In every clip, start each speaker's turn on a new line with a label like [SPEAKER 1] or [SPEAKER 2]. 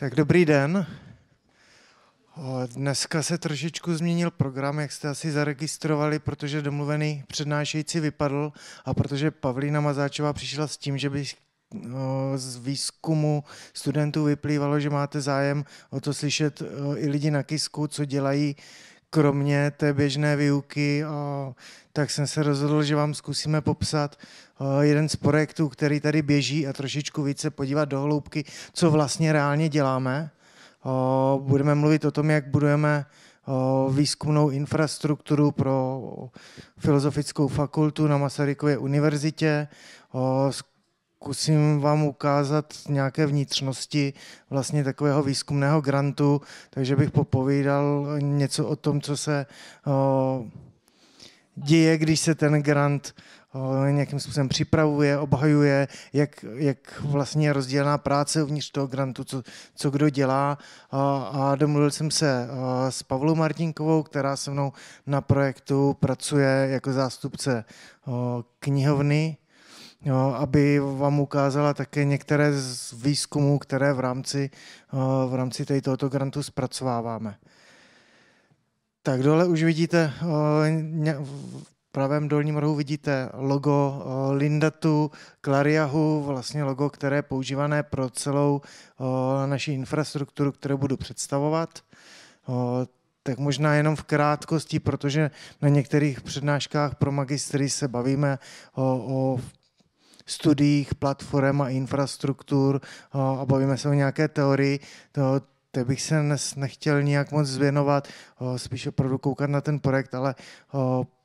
[SPEAKER 1] Tak dobrý den. Dneska se trošičku změnil program, jak jste asi zaregistrovali, protože domluvený přednášející vypadl a protože Pavlína Mazáčová přišla s tím, že by z výzkumu studentů vyplývalo, že máte zájem o to slyšet i lidi na Kisku, co dělají kromě té běžné výuky, tak jsem se rozhodl, že vám zkusíme popsat jeden z projektů, který tady běží a trošičku více podívat do hloubky, co vlastně reálně děláme. Budeme mluvit o tom, jak budujeme výzkumnou infrastrukturu pro Filozofickou fakultu na Masarykově univerzitě zkusím vám ukázat nějaké vnitřnosti vlastně takového výzkumného grantu, takže bych popovídal něco o tom, co se děje, když se ten grant nějakým způsobem připravuje, obhajuje, jak, jak vlastně je rozdělená práce uvnitř toho grantu, co, co kdo dělá. A, a domluvil jsem se s Pavlou Martinkovou, která se mnou na projektu pracuje jako zástupce knihovny jo, aby vám ukázala také některé z výzkumů, které v rámci, eh, v rámci této tohoto grantu zpracováváme. Tak dole už vidíte, eh, v pravém dolním rohu vidíte logo eh, Lindatu, Clariahu, vlastně logo, které je používané pro celou naši infrastrukturu, kterou budu představovat tak možná jenom v krátkosti, protože na některých přednáškách pro magistry se bavíme o, o studiích, platform a infrastruktur a bavíme se o nějaké teorii, to, té bych se dnes nechtěl nějak moc zvěnovat, spíš opravdu koukat na ten projekt, ale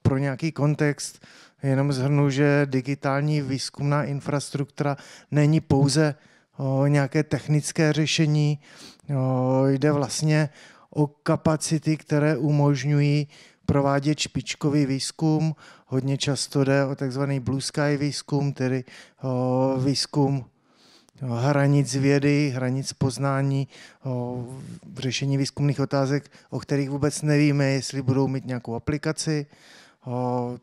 [SPEAKER 1] pro nějaký kontext jenom zhrnu, že digitální výzkumná infrastruktura není pouze nějaké technické řešení, jde vlastně o kapacity, které umožňují provádět špičkový výzkum. Hodně často jde o takzvaný blue sky výzkum, tedy o výzkum hranic vědy, hranic poznání, o řešení výzkumných otázek, o kterých vůbec nevíme, jestli budou mít nějakou aplikaci. O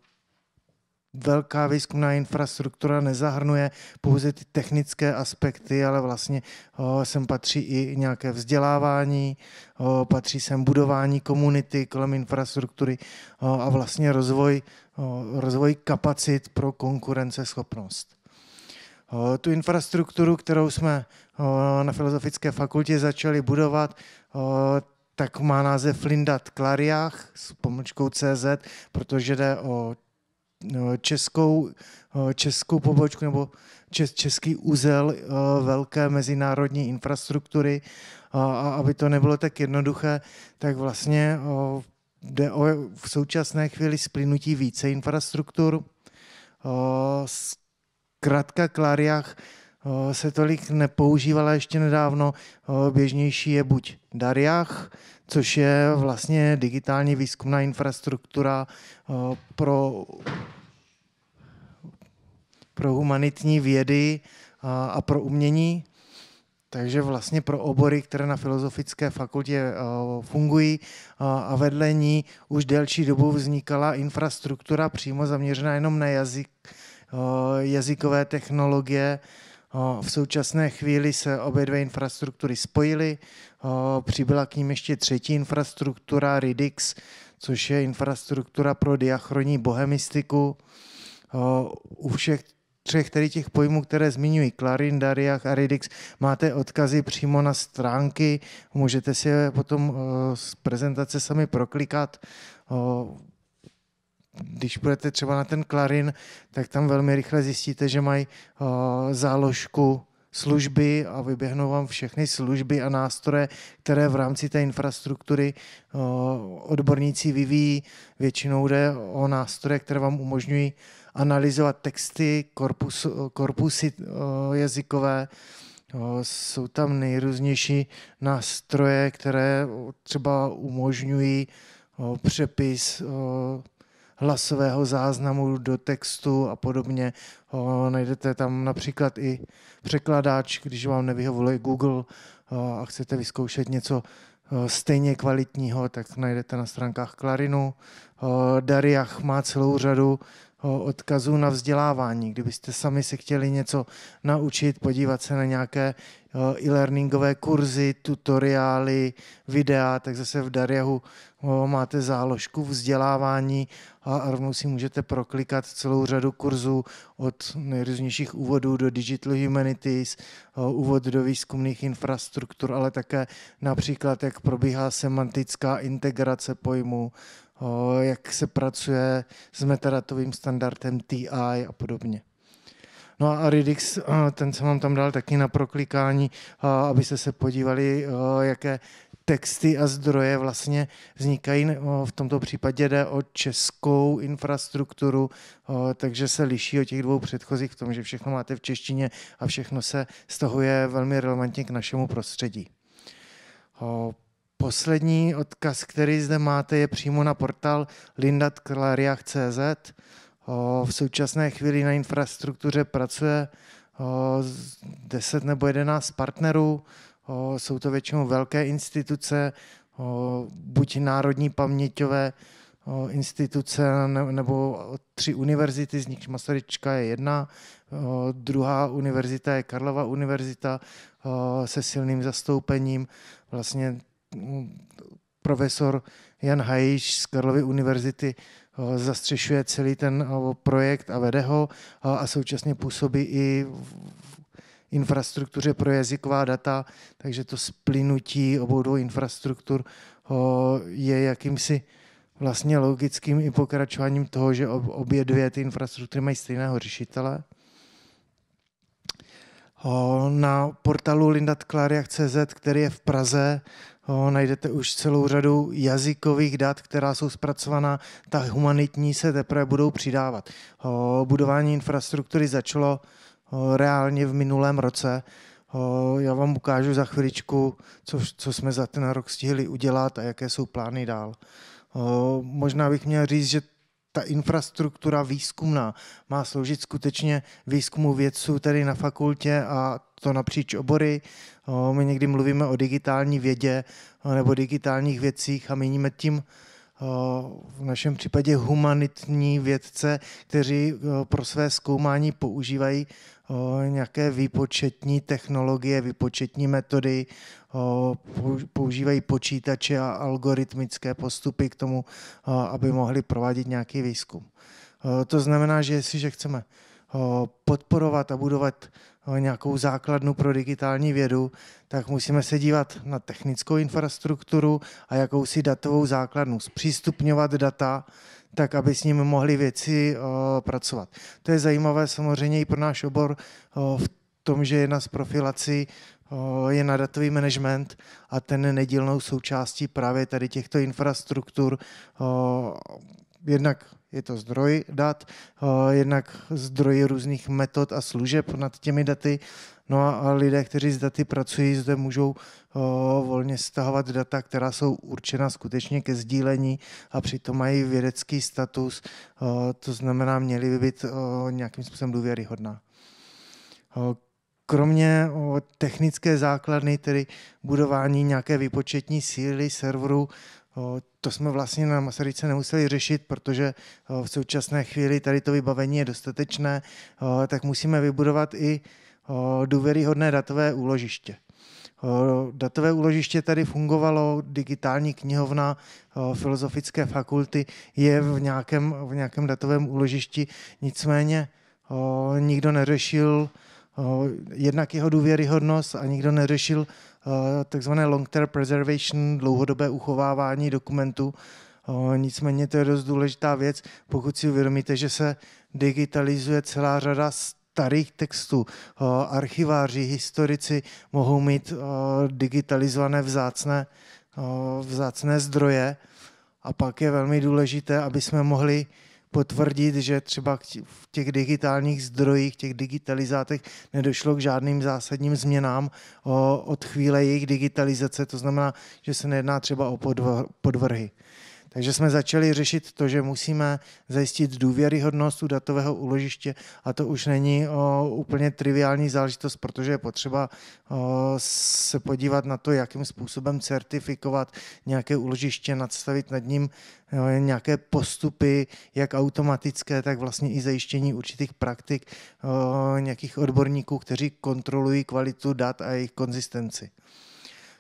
[SPEAKER 1] velká výzkumná infrastruktura nezahrnuje pouze ty technické aspekty, ale vlastně o, sem patří i nějaké vzdělávání, o, patří sem budování komunity kolem infrastruktury o, a vlastně rozvoj, o, rozvoj kapacit pro konkurenceschopnost. O, tu infrastrukturu, kterou jsme o, na Filozofické fakultě začali budovat, o, tak má název Lindat Klariach s pomočkou CZ, protože jde o Eh, českou, eh, českou pobočku nebo čes, český úzel eh, velké mezinárodní infrastruktury a aby to nebylo tak jednoduché, tak vlastně jde o v současné chvíli splynutí více infrastruktur. Zkrátka Klariach se tolik nepoužívala ještě nedávno. Běžnější je buď Dariach, což je vlastně digitální výzkumná infrastruktura eh, pro, pro humanitní vědy eh, a pro umění. Takže vlastně pro obory, které na Filozofické fakultě eh, fungují a vedle ní už delší dobu vznikala infrastruktura přímo zaměřená jenom na jazyk, jazykové technologie, v současné chvíli se obě dvě infrastruktury spojily, přibyla k ním ještě třetí infrastruktura RIDIX, což je infrastruktura pro diachronní bohemistiku. U všech třech tedy těch pojmů, které zmiňují, Clarin, Dariach a Ridix, máte odkazy přímo na stránky, můžete si je potom z prezentace sami proklikat když budete třeba na ten klarin, tak tam velmi rychle zjistíte, že mají uh, záložku služby a vyběhnou vám všechny služby a nástroje, které v rámci té infrastruktury eh, odborníci vyvíjí. Většinou jde o nástroje, které vám umožňují analyzovat texty, korpus, korpusy eh, jazykové. Jsou tam nejrůznější nástroje, které třeba umožňují přepis hlasového záznamu do textu a podobně. O, najdete tam například i překladáč, když vám nevyhovuje Google o, eh, a chcete vyzkoušet něco eh, stejně kvalitního, tak najdete na stránkách Klarinu. Eh, Dariach má celou řadu odkazů na vzdělávání. Kdybyste sami se chtěli něco naučit, podívat se na nějaké e-learningové kurzy, tutoriály, videa, tak zase v Dariahu máte záložku vzdělávání a rovnou si můžete proklikat celou řadu kurzů od nejrůznějších úvodů do Digital Humanities, úvod do výzkumných infrastruktur, ale také například, jak probíhá semantická integrace pojmů, jak se pracuje s metadatovým standardem TI a podobně. No a Aridix, eh, ten jsem vám tam dal taky na proklikání, eh, abyste se podívali, eh, jaké texty a zdroje vlastně vznikají. No, v tomto případě jde o českou infrastrukturu, takže se liší od těch dvou předchozích v tom, že všechno máte v češtině a všechno se stahuje velmi relevantně k našemu prostředí. Poslední odkaz, který zde máte, je přímo na portál lindatklariach.cz. V současné chvíli na infrastruktuře pracuje 10 nebo 11 partnerů. Jsou to většinou velké instituce, buď národní paměťové instituce nebo tři univerzity, z nichž Masaryčka je jedna, druhá univerzita je Karlova univerzita se silným zastoupením. Vlastně profesor Jan Hajíš z Karlovy univerzity eh, zastřešuje celý ten eh, projekt a vede ho eh, a současně působí i v infrastruktuře pro jazyková data, takže to splynutí obou dvou infrastruktur je jakýmsi vlastně logickým i pokračováním toho, že obě dvě ty infrastruktury mají stejného řešitele. Na portálu lindatklariach.cz, který je v Praze, O, najdete už celou řadu jazykových dat, která jsou zpracovaná, ta humanitní se teprve budou přidávat. O, budování infrastruktury začalo o, reálně v minulém roce. O, já vám ukážu za chviličku, co, co jsme za ten rok stihli udělat a jaké jsou plány dál. O, možná bych měl říct, že ta infrastruktura výzkumná má sloužit skutečně výzkumu vědců tedy na fakultě a to napříč obory. My někdy mluvíme o digitální vědě nebo digitálních věcích a měníme tím v našem případě humanitní vědce, kteří pro své zkoumání používají o, nějaké výpočetní technologie, výpočetní metody, o, používají počítače a algoritmické postupy k tomu, o, aby mohli provádět nějaký výzkum. O, to znamená, že jestliže chceme o, podporovat a budovat o, nějakou základnu pro digitální vědu, tak musíme se dívat na technickou infrastrukturu a jakousi datovou základnu, zpřístupňovat data, tak aby s nimi mohli věci eh, pracovat. To je zajímavé samozřejmě i pro náš obor eh, v tom, že jedna z profilací eh, je na datový management a ten nedílnou součástí právě tady těchto infrastruktur. Jednak je to zdroj dat, jednak zdroj různých metod a služeb nad těmi daty No a, a lidé, kteří s daty pracují, zde můžou o, volně stahovat data, která jsou určena skutečně ke sdílení a přitom mají vědecký status, o, to znamená, měly by být o, nějakým způsobem důvěryhodná. O, kromě o, technické základny, tedy budování nějaké výpočetní síly serveru, to jsme vlastně na Masaryce nemuseli řešit, protože v současné chvíli tady to vybavení je dostatečné, tak musíme vybudovat i důvěryhodné datové úložiště. Datové úložiště tady fungovalo, digitální knihovna Filozofické fakulty je v nějakém, v nějakém datovém úložišti, nicméně nikdo neřešil jednak jeho důvěryhodnost a nikdo neřešil takzvané long-term preservation, dlouhodobé uchovávání dokumentů. Nicméně to je dost důležitá věc, pokud si uvědomíte, že se digitalizuje celá řada starých textů. Archiváři, historici mohou mít digitalizované vzácné, vzácné zdroje a pak je velmi důležité, aby jsme mohli potvrdit, že třeba v těch digitálních zdrojích, těch digitalizátech nedošlo k žádným zásadním změnám od chvíle jejich digitalizace. To znamená, že se nejedná třeba o podvrhy. Takže jsme začali řešit to, že musíme zajistit důvěryhodnost u datového úložiště a to už není o, úplně triviální záležitost, protože je potřeba o, se podívat na to, jakým způsobem certifikovat nějaké úložiště, nadstavit nad ním jo, nějaké postupy, jak automatické, tak vlastně i zajištění určitých praktik o, nějakých odborníků, kteří kontrolují kvalitu dat a jejich konzistenci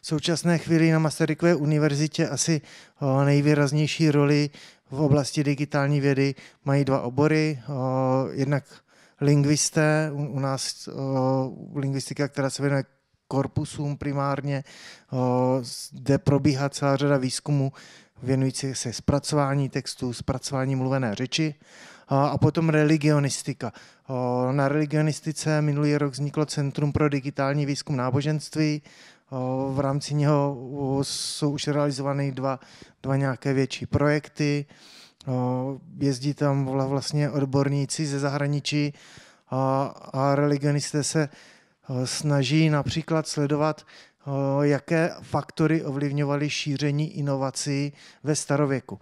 [SPEAKER 1] v současné chvíli na Masarykové univerzitě asi eh, nejvýraznější roli v oblasti digitální vědy mají dva obory. Eh, jednak lingvisté, u nás eh, lingvistika, která se věnuje korpusům primárně, kde probíhá celá řada výzkumu věnující se zpracování textů, zpracování mluvené řeči a potom religionistika. Na religionistice minulý rok vzniklo Centrum pro digitální výzkum náboženství, v rámci něho jsou už realizovány dva, dva nějaké větší projekty. Jezdí tam vlastně odborníci ze zahraničí a, a religionisté se snaží například sledovat, jaké faktory ovlivňovaly šíření inovací ve starověku.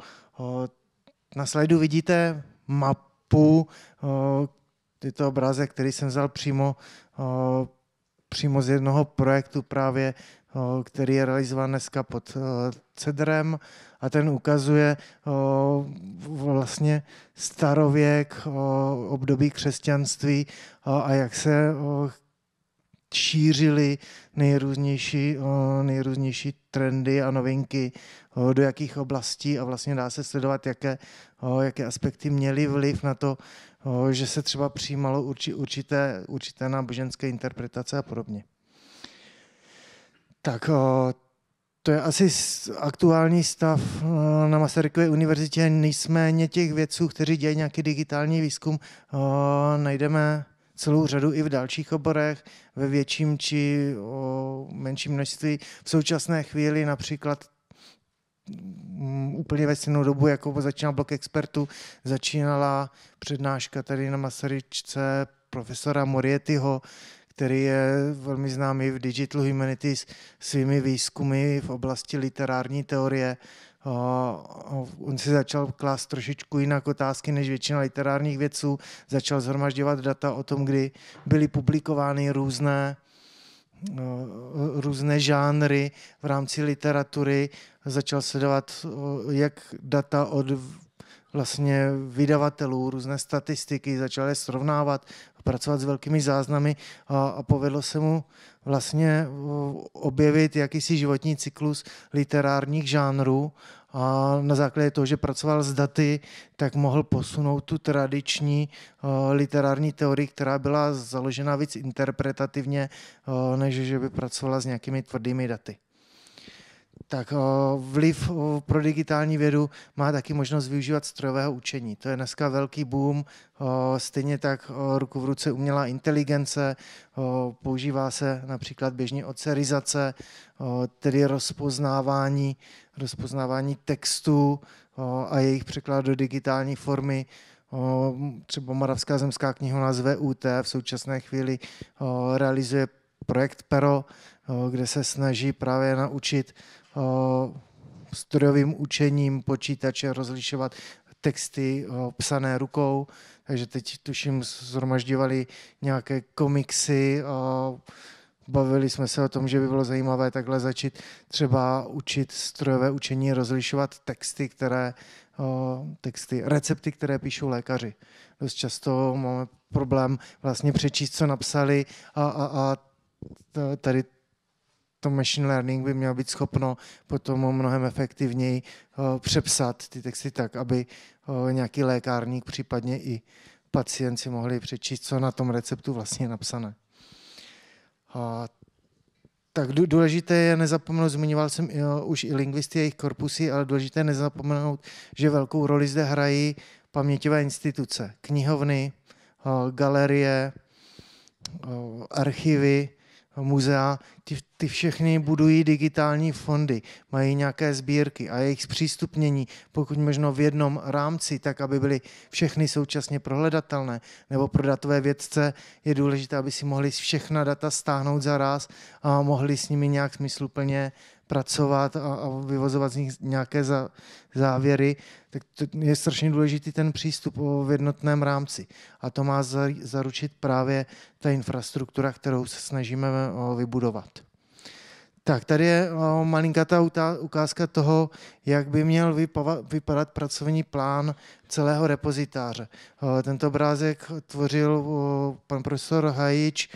[SPEAKER 1] Na slajdu vidíte mapu, je obrázek, který jsem vzal přímo přímo z jednoho projektu právě, který je realizován dneska pod cedrem a ten ukazuje vlastně starověk, období křesťanství a jak se šířili nejrůznější, eh, nejrůznější trendy a novinky, eh, do jakých oblastí a vlastně dá se sledovat, jaké, eh, jaké aspekty měly vliv na to, že se třeba přijímalo určité, určité náboženské interpretace a podobně. Tak to je asi aktuální stav na Masarykové univerzitě. Nicméně těch vědců, kteří dělají nějaký digitální výzkum, najdeme celou řadu i v dalších oborech, ve větším či o menším množství. V současné chvíli například mm, úplně ve stejnou dobu, jako začínal blok expertů, začínala přednáška tady na Masaryčce profesora Morietyho, který je velmi známý v Digital Humanities svými výzkumy v oblasti literární teorie on si začal klást trošičku jinak otázky než většina literárních věců. začal zhromažďovat data o tom, kdy byly publikovány různé no, různé žánry v rámci literatury, začal sledovat jak data od vlastně vydavatelů, různé statistiky, začal je srovnávat, pracovat s velkými záznamy a, a povedlo se mu vlastně objevit jakýsi životní cyklus literárních žánrů a na základě toho, že pracoval s daty, tak mohl posunout tu tradiční eh, literární teorii, která byla založena víc interpretativně, eh, než že by pracovala s nějakými tvrdými daty tak eh, vliv eh, pro digitální vědu má taky možnost využívat strojového učení. To je dneska velký boom, eh, stejně tak ruku v ruce umělá inteligence, používá se například běžně ocerizace, tedy rozpoznávání, rozpoznávání textů a jejich překlad do digitální formy. Třeba Moravská zemská knihovna z VUT v současné chvíli realizuje projekt PERO, kde se snaží právě naučit strojovým učením počítače rozlišovat texty psané rukou, takže teď tuším zhromažďovali nějaké komiksy, bavili jsme se o tom, že by bylo zajímavé takhle začít třeba učit strojové učení rozlišovat texty, které, texty, recepty, které píšou lékaři. Dost často máme problém vlastně přečíst, co napsali a, a, a tady to machine learning by mělo být schopno potom mnohem efektivněji eh, přepsat ty texty tak, aby eh, nějaký lékárník, případně i pacient si mohli přečíst, co na tom receptu vlastně je napsané. tak důležité je nezapomenout, zmiňoval jsem jo, eh, už i lingvisty, jejich korpusy, ale důležité je nezapomenout, že velkou roli zde hrají paměťové instituce, knihovny, galerie, archivy, muzea, ty, ty všechny budují digitální fondy, mají nějaké sbírky a jejich zpřístupnění, pokud možno v jednom rámci, tak aby byly všechny současně prohledatelné, nebo pro datové vědce je důležité, aby si mohli všechna data stáhnout za raz a mohli s nimi nějak smysluplně pracovat a, a vyvozovat z nich nějaké za, závěry, tak to je strašně důležitý ten přístup o, v jednotném rámci. A to má za, zaručit právě ta infrastruktura, kterou se snažíme o, eh, vybudovat. Tak, tady je malinká ta ukázka toho, jak by měl vypadat pracovní plán celého repozitáře. Tento obrázek tvořil pan profesor Hajič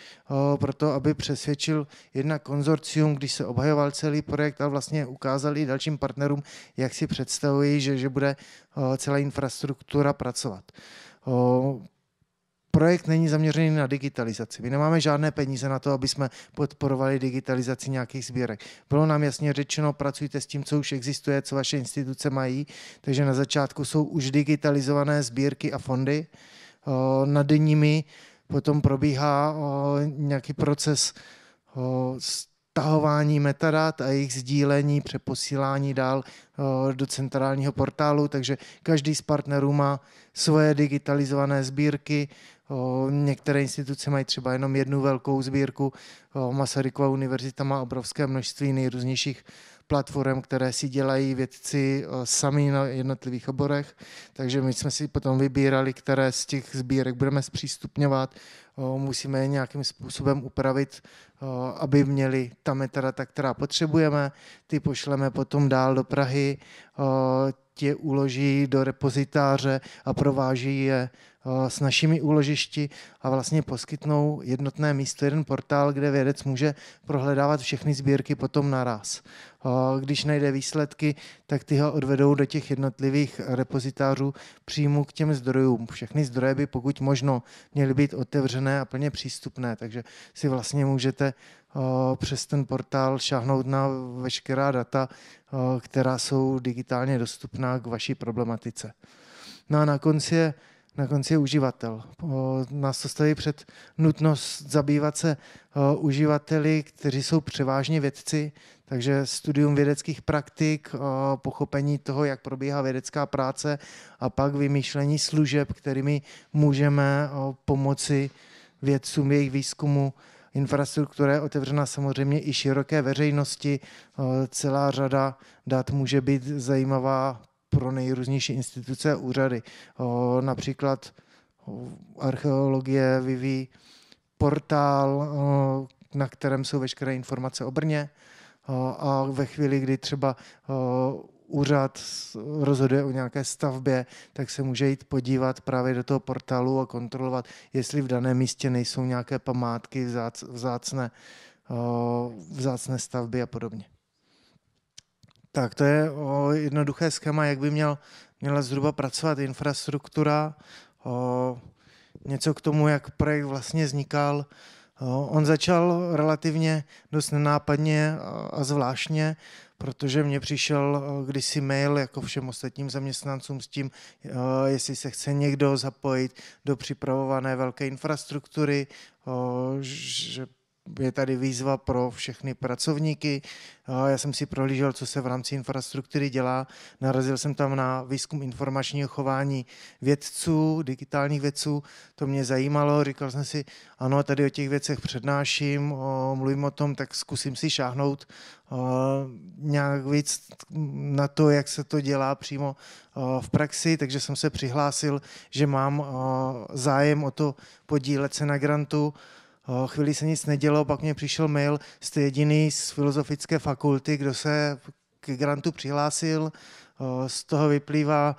[SPEAKER 1] proto, aby přesvědčil jedna konzorcium, když se obhajoval celý projekt a vlastně ukázal i dalším partnerům, jak si představují, že, že bude celá infrastruktura pracovat projekt není zaměřený na digitalizaci. My nemáme žádné peníze na to, aby jsme podporovali digitalizaci nějakých sbírek. Bylo nám jasně řečeno, pracujte s tím, co už existuje, co vaše instituce mají, takže na začátku jsou už digitalizované sbírky a fondy. Nad nimi potom probíhá nějaký proces s tahování metadat a jejich sdílení, přeposílání dál eh, do centrálního portálu, takže každý z partnerů má svoje digitalizované sbírky. Eh, některé instituce mají třeba jenom jednu velkou sbírku. Eh, Masarykova univerzita má obrovské množství nejrůznějších platform, které si dělají vědci sami na jednotlivých oborech, takže my jsme si potom vybírali, které z těch sbírek budeme zpřístupňovat musíme je nějakým způsobem upravit, aby měli ta metadata, která potřebujeme. Ty pošleme potom dál do Prahy, tě uloží do repozitáře a prováží je s našimi úložišti a vlastně poskytnou jednotné místo, jeden portál, kde vědec může prohledávat všechny sbírky potom naraz. Když najde výsledky, tak ty ho odvedou do těch jednotlivých repozitářů přímo k těm zdrojům. Všechny zdroje by pokud možno měly být otevřené otevřené a plně přístupné, takže si vlastně můžete eh, přes ten portál šáhnout na veškerá data, eh, která jsou digitálně dostupná k vaší problematice. No a na konci je na konci je uživatel. Eh, nás to staví před nutnost zabývat se uživateli, kteří jsou převážně vědci, takže studium vědeckých praktik, pochopení toho, jak probíhá vědecká práce a pak vymýšlení služeb, kterými můžeme pomoci vědcům, jejich výzkumu. Infrastruktura je otevřena samozřejmě i široké veřejnosti. Eh, celá řada dat může být zajímavá pro nejrůznější instituce a úřady. Eh, například eh, archeologie vyvíjí portál, na kterém jsou veškeré informace o Brně a ve chvíli, kdy třeba úřad rozhoduje o nějaké stavbě, tak se může jít podívat právě do toho portálu a kontrolovat, jestli v daném místě nejsou nějaké památky, vzác, vzácné, vzácné stavby a podobně. Tak to je jednoduché schéma, jak by měl, měla zhruba pracovat infrastruktura. Něco k tomu, jak projekt vlastně vznikal. On začal relativně dost nenápadně a zvláštně protože mně přišel eh, kdysi mail jako všem ostatním zaměstnancům s tím, eh, jestli se chce někdo zapojit do připravované velké infrastruktury, eh, že je tady výzva pro všechny pracovníky. Já jsem si prohlížel, co se v rámci infrastruktury dělá. Narazil jsem tam na výzkum informačního chování vědců, digitálních vědců. To mě zajímalo. Říkal jsem si, ano, tady o těch věcech přednáším, mluvím o tom, tak zkusím si šáhnout nějak víc na to, jak se to dělá přímo v praxi, takže jsem se přihlásil, že mám zájem o to podílet se na grantu chvíli se nic nedělo, pak mě přišel mail, jste jediný z filozofické fakulty, kdo se k grantu přihlásil, z toho vyplývá,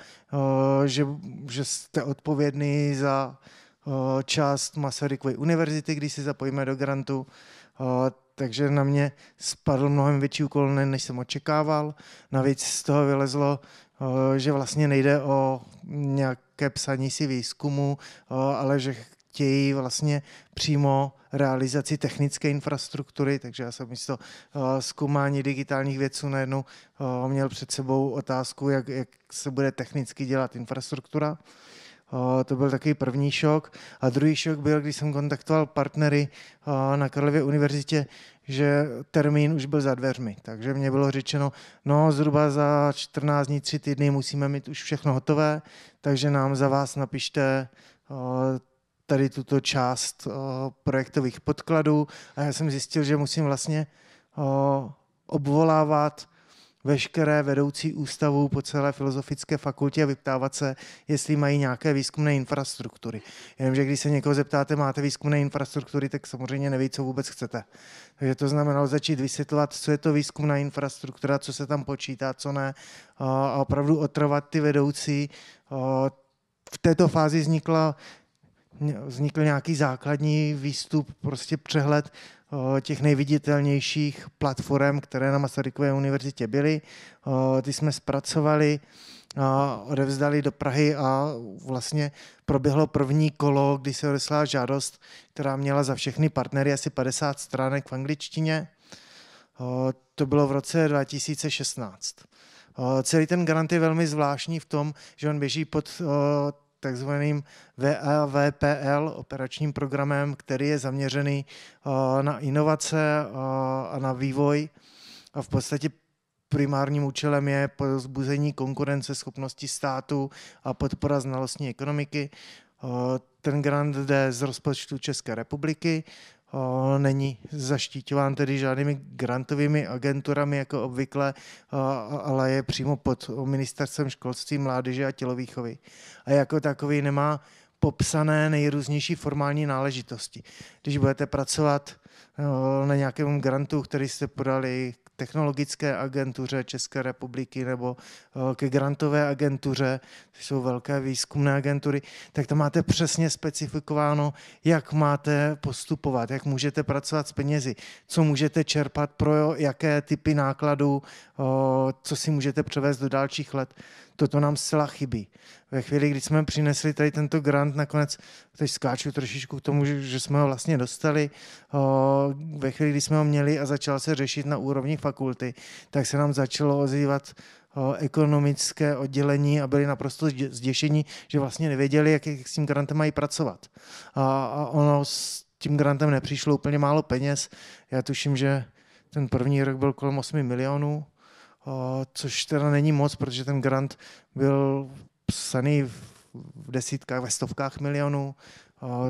[SPEAKER 1] že, že jste odpovědný za část Masarykovy univerzity, když se zapojíme do grantu, takže na mě spadl mnohem větší úkol, než jsem očekával. Navíc z toho vylezlo, že vlastně nejde o nějaké psaní si výzkumu, ale že chtějí vlastně přímo realizaci technické infrastruktury, takže já jsem místo eh, zkoumání digitálních věců najednou eh, měl před sebou otázku, jak, jak se bude technicky dělat infrastruktura. Eh, to byl takový první šok. A druhý šok byl, když jsem kontaktoval partnery na Karlově univerzitě, že termín už byl za dveřmi. Takže mě bylo řečeno, no zhruba za 14 dní, 3 týdny musíme mít už všechno hotové, takže nám za vás napište tady tuto část eh, projektových podkladů a já jsem zjistil, že musím vlastně eh, obvolávat veškeré vedoucí ústavu po celé filozofické fakultě a vyptávat se, jestli mají nějaké výzkumné infrastruktury. Jenomže když se někoho zeptáte, máte výzkumné infrastruktury, tak samozřejmě neví, co vůbec chcete. Takže to znamenalo začít vysvětlovat, co je to výzkumná infrastruktura, co se tam počítá, co ne, eh, a opravdu otrvat ty vedoucí. V této fázi vznikla vznikl nějaký základní výstup, prostě přehled eh, těch nejviditelnějších platform, které na Masarykové univerzitě byly. Eh, ty jsme zpracovali, eh, odevzdali do Prahy a vlastně proběhlo první kolo, kdy se odeslala žádost, která měla za všechny partnery asi 50 stránek v angličtině. To bylo v roce 2016. Celý ten grant je velmi zvláštní v tom, že on běží pod takzvaným VAVPL, operačním programem, který je zaměřený eh, na inovace eh, a na vývoj. A v podstatě primárním účelem je pozbuzení konkurenceschopnosti státu a podpora znalostní ekonomiky. Eh, ten grant jde z rozpočtu České republiky není zaštítován tedy žádnými grantovými agenturami jako obvykle, ale je přímo pod ministerstvem školství, mládeže a tělovýchovy. A jako takový nemá popsané nejrůznější formální náležitosti. Když budete pracovat eh, na nějakém grantu, který jste podali technologické agentuře České republiky nebo eh, ke grantové agentuře, To jsou velké výzkumné agentury, tak tam máte přesně specifikováno, jak máte postupovat, jak můžete pracovat s penězi, co můžete čerpat pro jaké typy nákladů, eh, co si můžete převést do dalších let toto nám zcela chybí. Ve chvíli, kdy jsme přinesli tady tento grant, nakonec teď skáču trošičku k tomu, že, že jsme ho vlastně dostali, o, ve chvíli, kdy jsme ho měli a začal se řešit na úrovni fakulty, tak se nám začalo ozývat ekonomické oddělení a byli naprosto zděšení, že vlastně nevěděli, jak, jak s tím grantem mají pracovat. A, a ono s tím grantem nepřišlo úplně málo peněz. Já tuším, že ten první rok byl kolem 8 milionů což teda není moc, protože ten grant byl psaný v desítkách, ve stovkách milionů.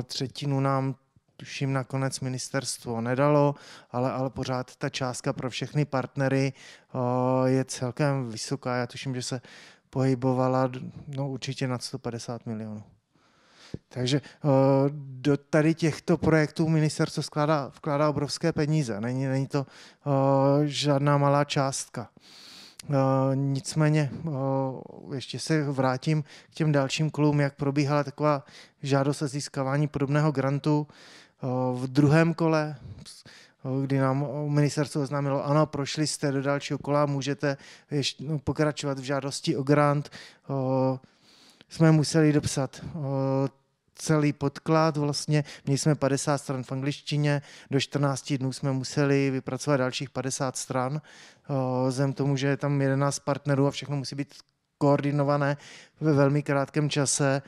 [SPEAKER 1] Třetinu nám tuším nakonec ministerstvo nedalo, ale, ale pořád ta částka pro všechny partnery je celkem vysoká. Já tuším, že se pohybovala no, určitě nad 150 milionů. Takže eh, do tady těchto projektů ministerstvo skládá, vkládá obrovské peníze. Není, není to eh, žádná malá částka. Eh, nicméně ještě se vrátím k těm dalším klubům, jak probíhala taková žádost o získávání podobného grantu v druhém kole, kdy nám ministerstvo oznámilo, ano, prošli jste do dalšího kola, můžete no, pokračovat v žádosti o grant. Jsme museli dopsat celý podklad vlastně. Měli jsme 50 stran v angličtině, do 14 dnů jsme museli vypracovat dalších 50 stran. Eh, Zem tomu, že je tam 11 partnerů a všechno musí být koordinované ve velmi krátkém čase,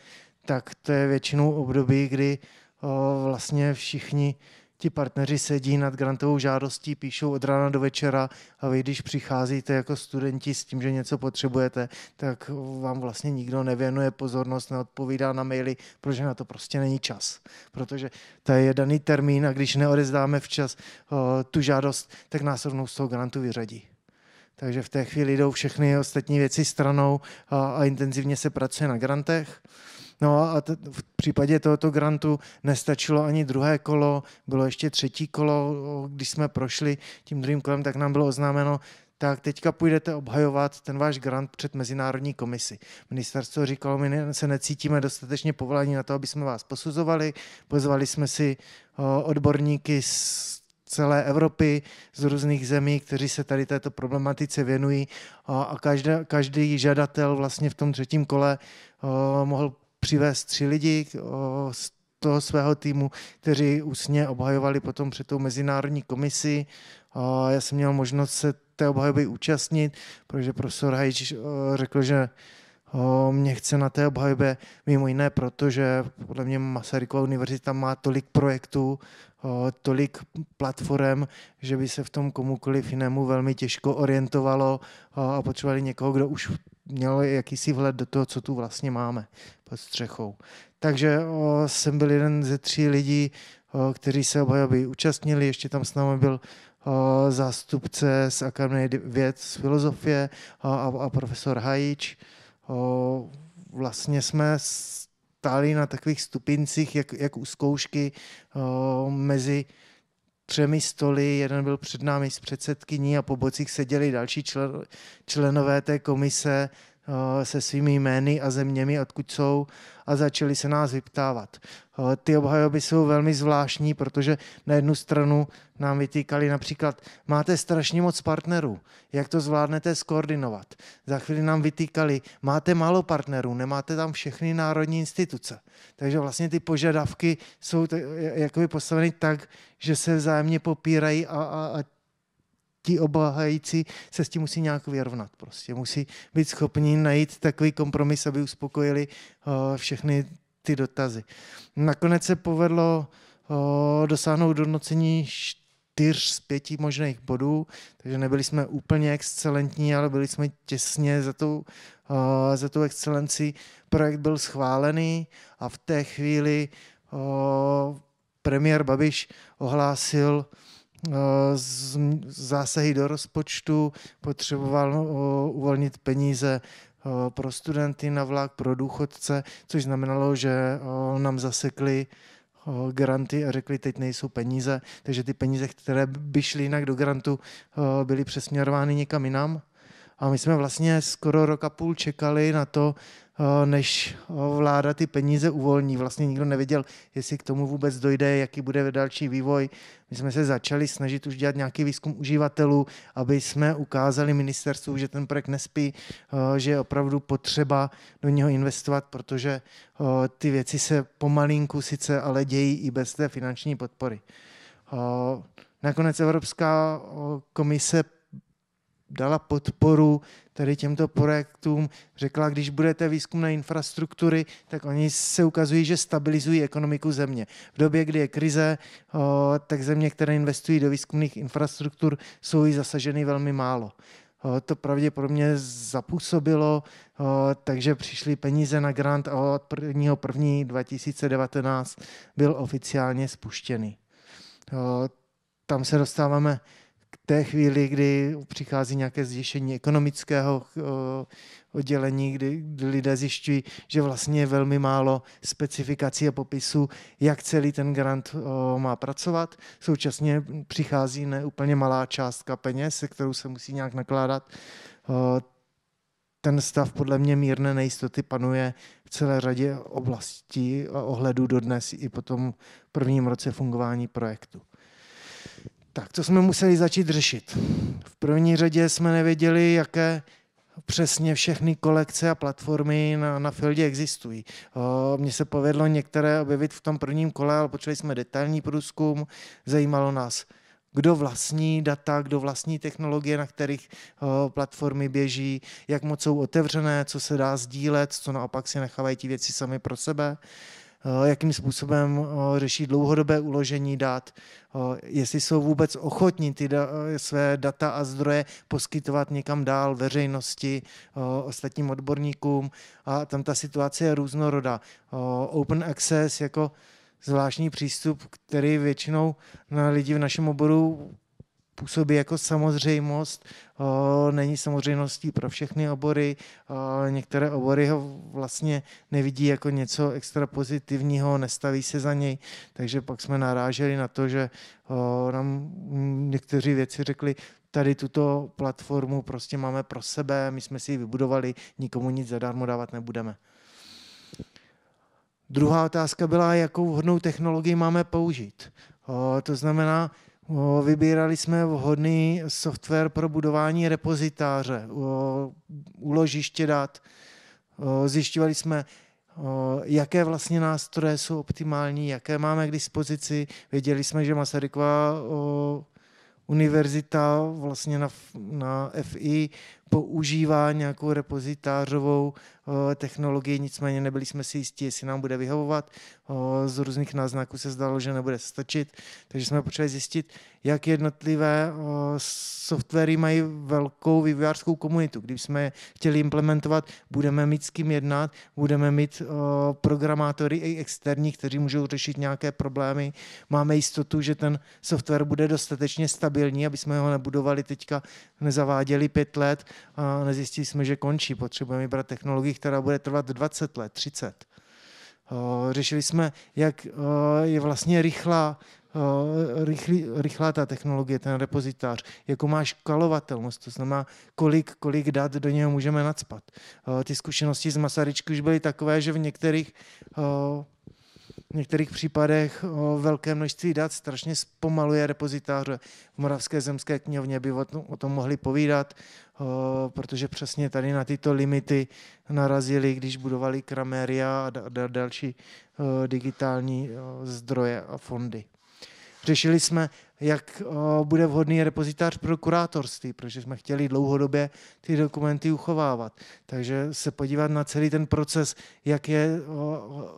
[SPEAKER 1] tak to je většinou období, kdy eh, vlastně všichni ti partneři sedí nad grantovou žádostí, píšou od rána do večera a vy, když přicházíte jako studenti s tím, že něco potřebujete, tak vám vlastně nikdo nevěnuje pozornost, neodpovídá na maily, protože na to prostě není čas. Protože to je daný termín a když neodezdáme včas uh, tu žádost, tak nás rovnou z toho grantu vyřadí. Takže v té chvíli jdou všechny ostatní věci stranou a, a intenzivně se pracuje na grantech. No a t- v případě tohoto grantu nestačilo ani druhé kolo, bylo ještě třetí kolo, když jsme prošli tím druhým kolem, tak nám bylo oznámeno, tak teďka půjdete obhajovat ten váš grant před Mezinárodní komisi. Ministerstvo říkalo, my se necítíme dostatečně povolání na to, aby jsme vás posuzovali. Pozvali jsme si odborníky z celé Evropy, z různých zemí, kteří se tady této problematice věnují a každý, každý žadatel vlastně v tom třetím kole mohl přivést tři lidi eh, z toho svého týmu, kteří úsně obhajovali potom před tou mezinárodní komisi. Já jsem měl možnost se té obhajoby účastnit, protože profesor Hajič eh, řekl, že eh, mě chce na té obhajobě mimo jiné, protože podle mě Masarykova univerzita má tolik projektů, tolik platform, že by se v tom komukoliv jinému velmi těžko orientovalo a potřebovali někoho, kdo už měl jakýsi vhled do toho, co tu vlastně máme pod střechou. Takže o, jsem byl jeden ze tří lidí, o, kteří se obhajoby účastnili. Ještě tam s námi byl o, zástupce z Akademie věd z filozofie o, a, a profesor Hajič. O, vlastně jsme stáli na takových stupincích, jak, jak u zkoušky o, mezi třemi stoly, jeden byl před námi s předsedkyní a po bocích seděli další člen, členové té komise, Eh, se svými jmény a zeměmi, odkud jsou, a začali se nás vyptávat. Eh, ty obhajoby jsou velmi zvláštní, protože na jednu stranu nám vytýkali například, máte strašně moc partnerů, jak to zvládnete skoordinovat. Za chvíli nám vytýkali, máte málo partnerů, nemáte tam všechny národní instituce. Takže vlastně ty požadavky jsou t- eh, jakoby postaveny tak, že se vzájemně popírají a, a, a ti obahající se s tím musí nějak vyrovnat. Prostě musí být schopni najít takový kompromis, aby uspokojili uh, všechny ty dotazy. Nakonec se povedlo uh, dosáhnout hodnocení čtyř z pěti možných bodů, takže nebyli jsme úplně excelentní, ale byli jsme těsně za tou, uh, za tou excelenci. Projekt byl schválený a v té chvíli uh, premiér Babiš ohlásil uh, Eh, zásahy do rozpočtu, potřeboval eh, uvolnit peníze eh, pro studenty na vlak, pro důchodce, což znamenalo, že nám zasekli granty a řekli, teď nejsou peníze, takže ty peníze, které by šly jinak do grantu, byly přesměrovány někam jinam. A my jsme vlastně skoro rok a půl čekali na to, Eh, než eh, vláda ty peníze uvolní. Vlastně nikdo nevěděl, jestli k tomu vůbec dojde, jaký bude další vývoj. My jsme se začali snažit už dělat nějaký výzkum uživatelů, aby jsme ukázali ministerstvu, že ten projekt nespí, eh, že je opravdu potřeba do něho investovat, protože ty věci se pomalinku sice, ale dějí i bez té finanční podpory. Nakonec Evropská komise dala podporu tady těmto projektům řekla, když budete výzkumné infrastruktury, tak oni se ukazují, že stabilizují ekonomiku země. V době, kdy je krize, tak země, které investují do výzkumných infrastruktur, jsou i zasaženy velmi málo. To pravděpodobně zapůsobilo, takže přišly peníze na grant a od 1. 1. 2019 byl oficiálně spuštěný. Tam se dostáváme té chvíli, kdy přichází nějaké zjištění ekonomického eh, oddělení, kdy, lidé zjišťují, že vlastně je velmi málo specifikací a popisů, jak celý ten grant eh, má pracovat. Současně přichází neúplně malá částka peněz, se kterou se musí nějak nakládat eh, ten stav podle mě mírné nejistoty panuje v celé řadě oblastí a ohledů dodnes i po tom prvním roce fungování projektu. Tak, co jsme museli začít řešit? V první řadě jsme nevěděli, jaké přesně všechny kolekce a platformy na, na Fieldě existují. mně se povedlo některé objevit v tom prvním kole, ale počali jsme detailní průzkum, zajímalo nás, kdo vlastní data, kdo vlastní technologie, na kterých o, platformy běží, jak moc jsou otevřené, co se dá sdílet, co naopak si nechávají ti věci sami pro sebe. Eh, jakým způsobem eh, řeší dlouhodobé uložení dat, eh, jestli jsou vůbec ochotní ty da, své data a zdroje poskytovat někam dál veřejnosti, ostatním odborníkům a tam ta situace je různorodá. Open access jako zvláštní přístup, který většinou na lidi v našem oboru působí jako samozřejmost, eh, není samozřejmostí pro všechny obory. Eh, některé obory ho vlastně nevidí jako něco extra pozitivního, nestaví se za něj, takže pak jsme naráželi na to, že eh, nám někteří věci řekli, tady tuto platformu prostě máme pro sebe, my jsme si ji vybudovali, nikomu nic zadarmo dávat nebudeme. Druhá otázka byla, jakou vhodnou technologii máme použít. to znamená, vybírali jsme vhodný software pro budování repozitáře, uložiště dat. zjišťovali jsme, jaké vlastně nástroje jsou optimální, jaké máme k dispozici. Věděli jsme, že Masarykova univerzita vlastně na, na FI používá nějakou repozitářovou eh, technologii, nicméně nebyli jsme si jistí, jestli nám bude vyhovovat. Eh, z různých náznaků se zdálo, že nebude stačit, takže jsme potřebovali zjistit, jak jednotlivé eh, softwary mají velkou vývojářskou komunitu. Když jsme chtěli implementovat, budeme mít s kým jednat, budeme mít programátory i externí, kteří můžou řešit nějaké problémy. Máme jistotu, že ten software bude dostatečně stabilní, aby jsme ho nebudovali teďka, nezaváděli pět let a nezjistili jsme, že končí. Potřebujeme vybrat technologii, která bude trvat 20 let, 30. Eh, řešili jsme, jak eh, je vlastně rychlá, eh, rychlý, rychlá ta technologie, ten repozitář, jakou máš kalovatelnost? to znamená, kolik, kolik dat do něho můžeme nadspat. Ty zkušenosti z Masaryčky už byly takové, že v některých v některých případech o eh, velké množství dat strašně zpomaluje repozitáře. V Moravské zemské knihovně by o tom mohli povídat, eh, protože přesně tady na tyto limity narazili, když budovali kraméria a další eh, digitální zdroje a fondy. Řešili jsme jak eh, bude vhodný repozitář pro kurátorství, protože jsme chtěli dlouhodobě ty dokumenty uchovávat. Takže se podívat na celý ten proces, jak je eh,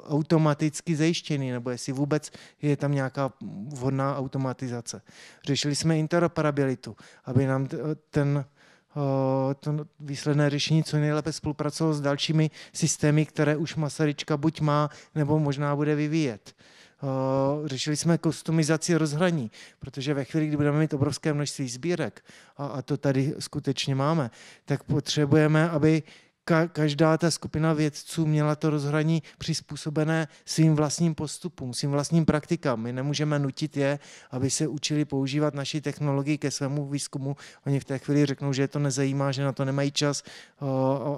[SPEAKER 1] automaticky zajištěný, nebo jestli vůbec je tam nějaká vhodná automatizace. Řešili jsme interoperabilitu, aby nám ten eh, to výsledné řešení co nejlépe spolupracovalo s dalšími systémy, které už Masaryčka buď má, nebo možná bude vyvíjet. Eh, řešili jsme kostumizaci rozhraní, protože ve chvíli, kdy budeme mít obrovské množství sbírek, a, a to tady skutečně máme, tak potřebujeme, aby ka- každá ta skupina vědců měla to rozhraní přizpůsobené svým vlastním postupům, svým vlastním praktikám. My nemůžeme nutit je, aby se učili používat naši technologii ke svému výzkumu. Oni v té chvíli řeknou, že je to nezajímá, že na to nemají čas eh,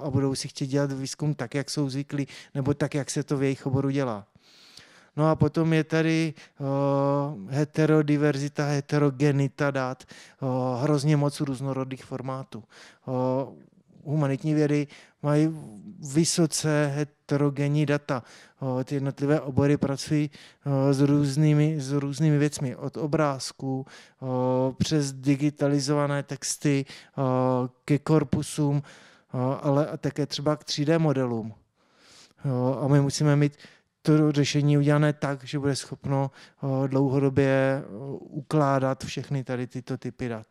[SPEAKER 1] a budou si chtět dělat výzkum tak, jak jsou zvyklí, nebo tak, jak se to v jejich oboru dělá. No a potom je tady uh, heterodiverzita, heterogenita dát uh, hrozně moc různorodých formátů. Uh, humanitní vědy mají vysoce heterogenní data. Ty jednotlivé obory pracují s různými, s různými věcmi, od obrázků přes digitalizované texty ke korpusům, ale také třeba k 3D modelům. A my musíme mít to řešení udělané tak, že bude schopno eh, dlouhodobě eh, ukládat všechny tady tyto typy dat.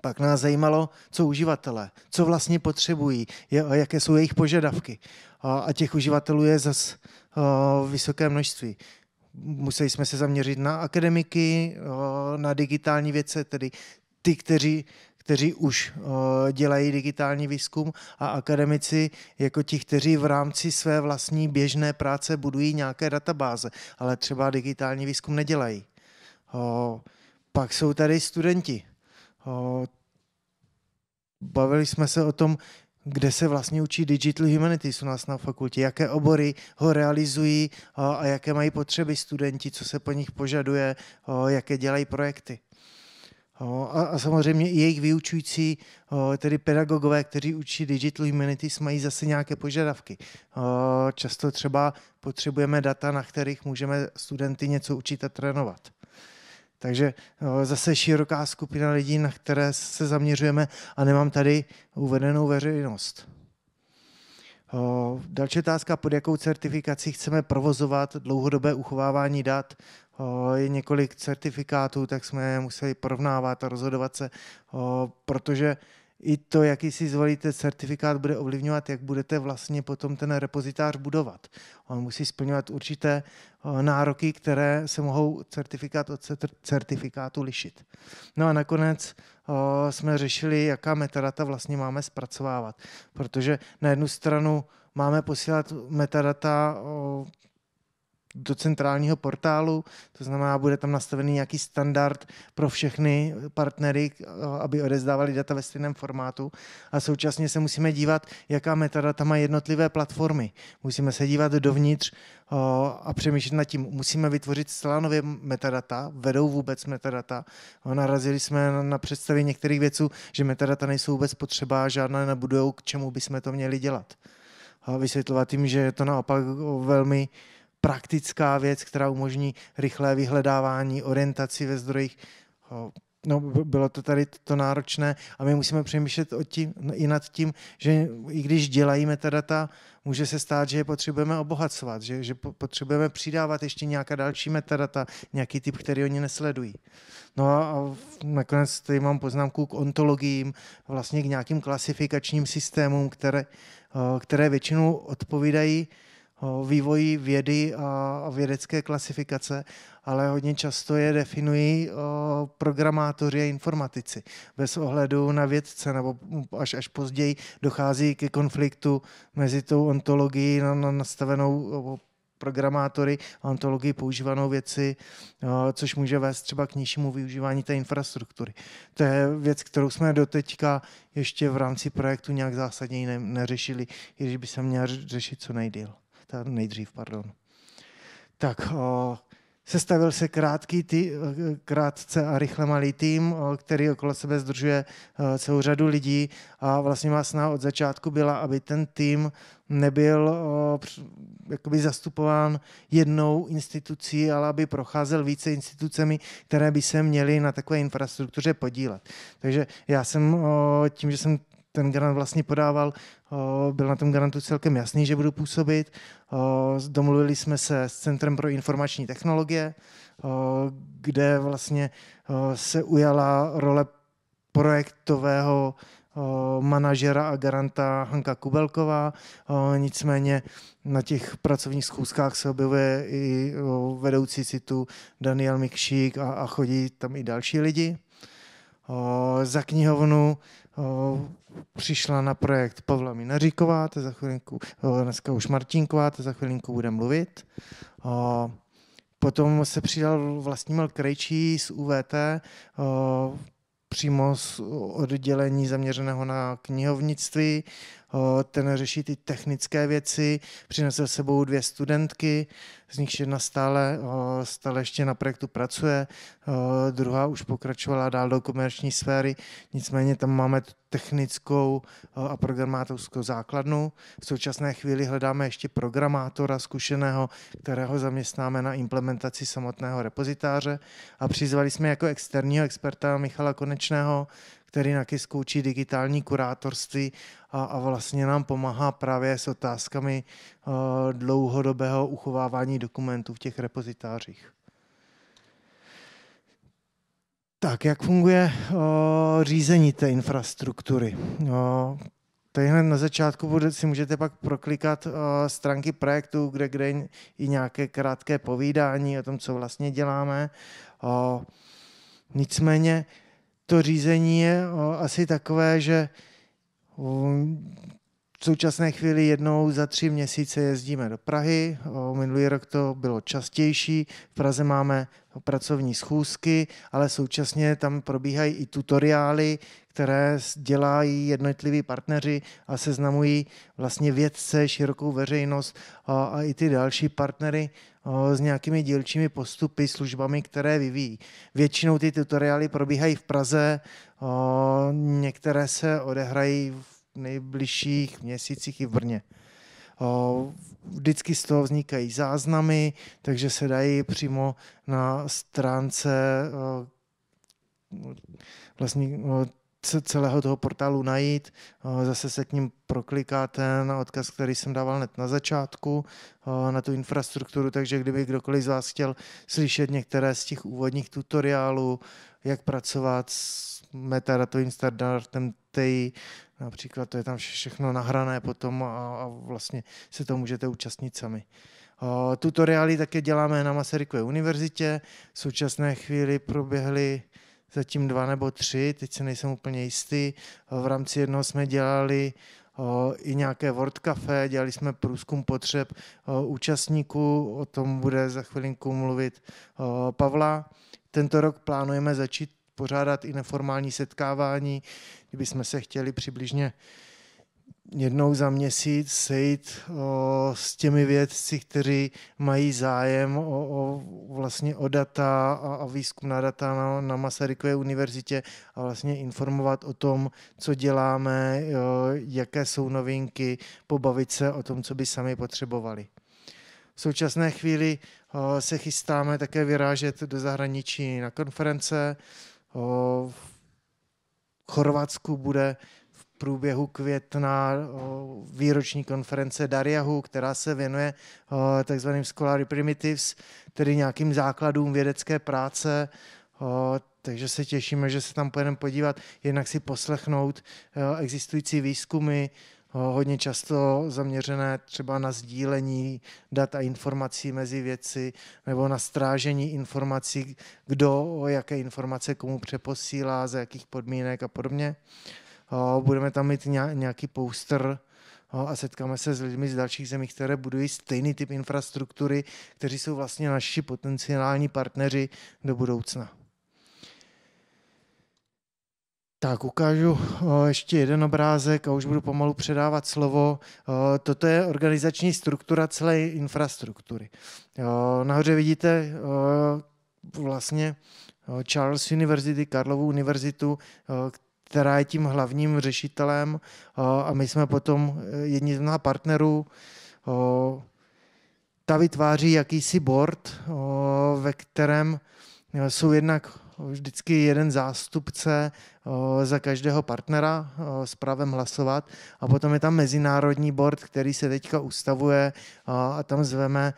[SPEAKER 1] Pak nás zajímalo, co uživatelé, co vlastně potřebují, jaké jsou jejich požadavky. A těch uživatelů je zas eh, vysoké množství. Museli jsme se zaměřit na akademiky, na digitální věce, tedy ty, kteří kteří už eh, dělají digitální výzkum a akademici jako ti, kteří v rámci své vlastní běžné práce budují nějaké databáze, ale třeba digitální výzkum nedělají. Eh, pak jsou tady studenti. Eh, bavili jsme se o tom, kde se vlastně učí digital humanities u nás na fakultě, jaké obory ho realizují a jaké mají potřeby studenti, co se po nich požaduje, jaké dělají projekty. A, a samozřejmě i jejich vyučující, tedy pedagogové, kteří učí digital humanities, mají zase nějaké požadavky. Často třeba potřebujeme data, na kterých můžeme studenty něco učit a trénovat. Takže zase široká skupina lidí, na které se zaměřujeme a nemám tady uvedenou veřejnost. Další otázka, pod jakou certifikací chceme provozovat dlouhodobé uchovávání dat je několik certifikátů, tak jsme je museli porovnávat a rozhodovat se, eh, protože i to, jaký si zvolíte certifikát, bude ovlivňovat, jak budete vlastně potom ten repozitář budovat. On musí splňovat určité eh, nároky, které se mohou certifikát od certifikátu lišit. No a nakonec eh, jsme řešili, jaká metadata vlastně máme zpracovávat, protože na jednu stranu máme posílat metadata do centrálního portálu, to znamená, bude tam nastavený nějaký standard pro všechny partnery, aby odezdávali data ve stejném formátu a současně se musíme dívat, jaká metadata mají jednotlivé platformy. Musíme se dívat dovnitř eh, a přemýšlet nad tím. Musíme vytvořit celá nově metadata, vedou vůbec metadata. Eh, narazili jsme na představě některých věců, že metadata nejsou vůbec potřeba, žádná nebudou, k čemu bychom to měli dělat. A vysvětlovat tím, že je to naopak velmi uh, praktická věc, která umožní rychlé vyhledávání, orientaci ve zdrojích. No, bylo to tady to náročné a my musíme přemýšlet o tím, i nad tím, že i když dělají metadata, může se stát, že je potřebujeme obohacovat, že, že potřebujeme přidávat ještě nějaká další metadata, nějaký typ, který oni nesledují. No a, a nakonec tady mám poznámku k ontologiím, vlastně k nějakým klasifikačním systémům, které, které většinou odpovídají vývoji vědy a vědecké klasifikace, ale hodně často je definují programátoři a informatici. Bez ohledu na vědce, nebo až, až později dochází ke konfliktu mezi tou ontologií na, na nastavenou programátory a ontologii používanou věci, což může vést třeba k nižšímu využívání té infrastruktury. To je věc, kterou jsme doteďka ještě v rámci projektu nějak zásadněji neřešili, i když by se měl řešit co nejdýl ta nejdřív, pardon. Tak o, sestavil se krátký tý, krátce a rychle malý tým, o, který okolo sebe združuje o, celou řadu lidí a vlastně má snaha od začátku byla, aby ten tým nebyl o, jakoby zastupován jednou institucí, ale aby procházel více institucemi, které by se měly na takové infrastruktuře podílet. Takže já jsem o, tím, že jsem ten grant vlastně podával, byl na tom grantu celkem jasný, že budu působit. Domluvili jsme se s Centrem pro informační technologie, kde vlastně se ujala role projektového manažera a garanta Hanka Kubelková. Nicméně na těch pracovních schůzkách se objevuje i vedoucí citu Daniel Mikšík a, a chodí tam i další lidi. Za knihovnu přišla na projekt Pavla Minaříková, to za chvilinku, dneska už Martinková, to za chvilinku bude mluvit. Potom se přidal vlastní Mel Krejčí z UVT, přímo z oddělení zaměřeného na knihovnictví ten řeší ty technické věci, přinesl s sebou dvě studentky, z nichž jedna stále, stále ještě na projektu pracuje, druhá už pokračovala dál do komerční sféry, nicméně tam máme technickou a programátorskou základnu. V současné chvíli hledáme ještě programátora zkušeného, kterého zaměstnáme na implementaci samotného repozitáře a přizvali jsme jako externího experta Michala Konečného, který na KIS digitální kurátorství a, a vlastně nám pomáhá právě s otázkami uh, dlouhodobého uchovávání dokumentů v těch repozitářích. Tak, jak funguje o, eh, řízení té infrastruktury? O, eh, tady hned na začátku bude, si můžete pak proklikat o, stránky projektu, kde, kde i nějaké krátké povídání o tom, co vlastně děláme. O, nicméně, to řízení je eh, asi takové, že mm, v současné chvíli jednou za tři měsíce jezdíme do Prahy. Eh, minulý rok to bylo častější. V Praze máme pracovní schůzky, ale současně tam probíhají i tutoriály, které dělají jednotliví partneři a seznamují vlastně vědce, širokou veřejnost a, eh, a i ty další partnery s nějakými dílčími postupy, službami, které vyvíjí. Většinou ty tutoriály probíhají v Praze, některé se odehrají v nejbližších měsících i v Brně. Vždycky z toho vznikají záznamy, takže se dají přímo na stránce vlastně celého toho portálu najít. Eh, zase se k ním prokliká ten odkaz, který jsem dával hned na začátku eh, na tu infrastrukturu, takže kdyby kdokoliv z vás chtěl slyšet některé z těch úvodních tutoriálů, jak pracovat s metadatovým standardem TI, například to je tam všechno nahrané potom a, a vlastně se to můžete účastnit sami. Eh, tutoriály také děláme na Masarykové univerzitě. V současné chvíli proběhly zatím dva nebo tři, teď se nejsem úplně jistý. V rámci jednoho jsme dělali i nějaké World Café, dělali jsme průzkum potřeb účastníků, o tom bude za chvilinku mluvit Pavla. Tento rok plánujeme začít pořádat i neformální setkávání, kdyby jsme se chtěli přibližně jednou za měsíc sejít o, s těmi vědci, kteří mají zájem o, o, vlastně o data a, a výzkum na data na, na Masarykové univerzitě a vlastně informovat o tom, co děláme, o, jaké jsou novinky, pobavit se o tom, co by sami potřebovali. V současné chvíli o, se chystáme také vyrážet do zahraničí na konference. O, v Chorvatsku bude průběhu května výroční konference Dariahu, která se věnuje takzvaným Scholarly Primitives, tedy nějakým základům vědecké práce, takže se těšíme, že se tam pojedeme podívat, jednak si poslechnout existující výzkumy, hodně často zaměřené třeba na sdílení dat a informací mezi věci nebo na strážení informací, kdo jaké informace komu přeposílá, za jakých podmínek a podobně budeme tam mít nějaký poster a setkáme se s lidmi z dalších zemí, které budují stejný typ infrastruktury, kteří jsou vlastně naši potenciální partneři do budoucna. Tak ukážu ještě jeden obrázek a už budu pomalu předávat slovo. Toto je organizační struktura celé infrastruktury. Nahoře vidíte vlastně Charles University, Karlovu univerzitu, která je tím hlavním řešitelem eh, a my jsme potom eh, jedni z mnoha partnerů. Eh, ta vytváří jakýsi board, ve kterém jsou jednak vždycky jeden zástupce za každého partnera s právem hlasovat a potom je tam mezinárodní board, který se teďka ustavuje a tam zveme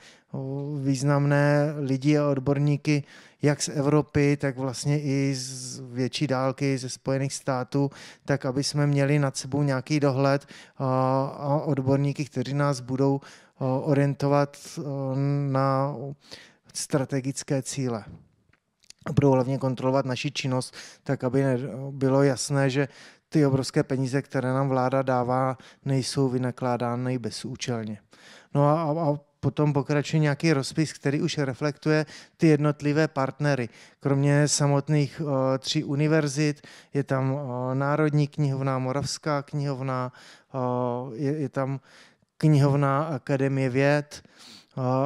[SPEAKER 1] významné lidi a odborníky jak z Evropy, tak vlastně i z větší dálky, ze Spojených států, tak aby jsme měli nad sebou nějaký dohled a odborníky, kteří nás budou orientovat na strategické cíle. Budou hlavně kontrolovat naši činnost, tak aby bylo jasné, že ty obrovské peníze, které nám vláda dává, nejsou vynakládány bezúčelně. No a, a potom pokračuje nějaký rozpis, který už reflektuje ty jednotlivé partnery. Kromě samotných o, eh, tří univerzit je tam o, eh, Národní knihovna, Moravská knihovna, o, eh, je, je tam knihovna Akademie věd,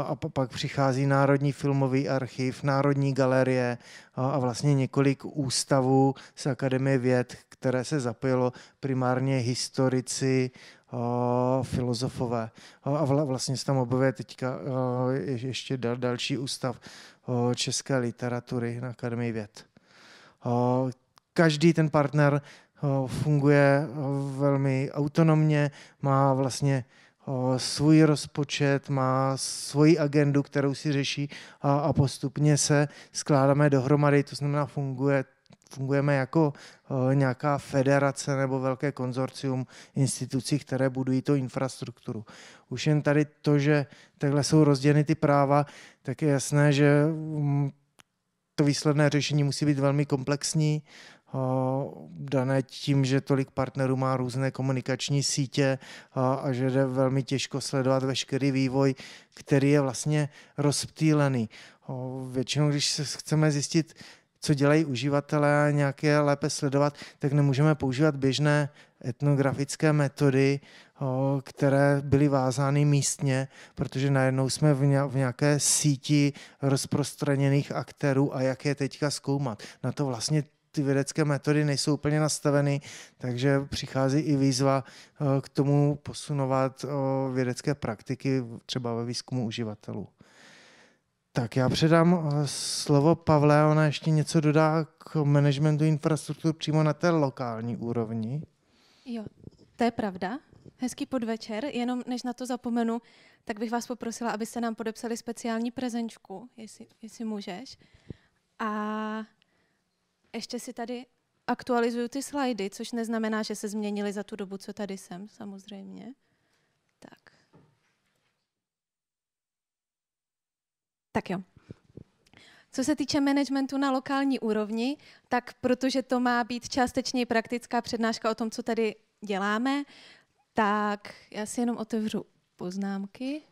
[SPEAKER 1] a pak přichází Národní filmový archiv, Národní galerie a vlastně několik ústavů z Akademie věd, které se zapojilo primárně historici, uh, filozofové. Uh, a vlastně se tam objevuje teďka uh, ještě dal, další ústav uh, české literatury na Akademii věd. Uh, každý ten partner uh, funguje uh, velmi autonomně, má vlastně svůj rozpočet, má svoji agendu, kterou si řeší a, a postupně se skládáme dohromady, to znamená funguje fungujeme jako eh, nějaká federace nebo velké konzorcium institucí, které budují tu infrastrukturu. Už jen tady to, že takhle jsou rozděleny ty práva, tak je jasné, že mm, to výsledné řešení musí být velmi komplexní, eh, dané tím, že tolik partnerů má různé komunikační sítě eh, a že jde velmi těžko sledovat veškerý vývoj, který je vlastně rozptýlený. Většinou, když chceme zjistit co dělají uživatelé a nějaké lépe sledovat, tak nemůžeme používat běžné etnografické metody, které byly vázány místně, protože najednou jsme v nějaké síti rozprostraněných aktérů a jak je teďka zkoumat. Na to vlastně ty vědecké metody nejsou úplně nastaveny, takže přichází i výzva k tomu posunovat vědecké praktiky třeba ve výzkumu uživatelů. Tak já předám eh, slovo Pavle, ona ještě něco dodá k managementu infrastruktur přímo na té lokální úrovni.
[SPEAKER 2] Jo, to je pravda. Hezký podvečer. Jenom než na to zapomenu, tak bych vás poprosila, abyste nám podepsali speciální prezenčku, jestli, jestli můžeš. A ještě si tady aktualizuju ty slajdy, což neznamená, že se změnily za tu dobu, co tady jsem, samozřejmě. Tak jo. Co se týče managementu na lokální úrovni, tak protože to má být částečně praktická přednáška o tom, co tady děláme, tak já si jenom otevřu poznámky.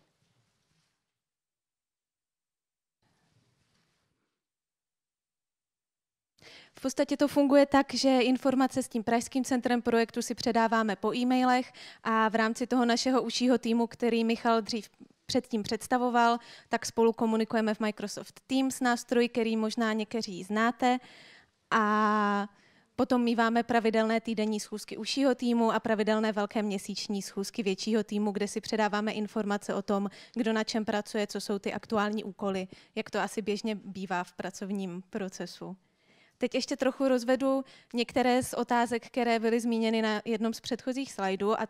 [SPEAKER 2] V podstatě to funguje tak, že informace s tím Pražským centrem projektu si předáváme po e-mailech a v rámci toho našeho užšího týmu, který Michal dřív předtím představoval, tak spolu komunikujeme v Microsoft Teams nástroj, který možná někteří znáte. A potom míváme pravidelné týdenní schůzky užšího týmu a pravidelné velké měsíční schůzky většího týmu, kde si předáváme informace o tom, kdo na čem pracuje, co jsou ty aktuální úkoly, jak to asi běžně bývá v pracovním procesu. Teď ještě trochu rozvedu některé z otázek, které byly zmíněny na jednom z předchozích slajdů a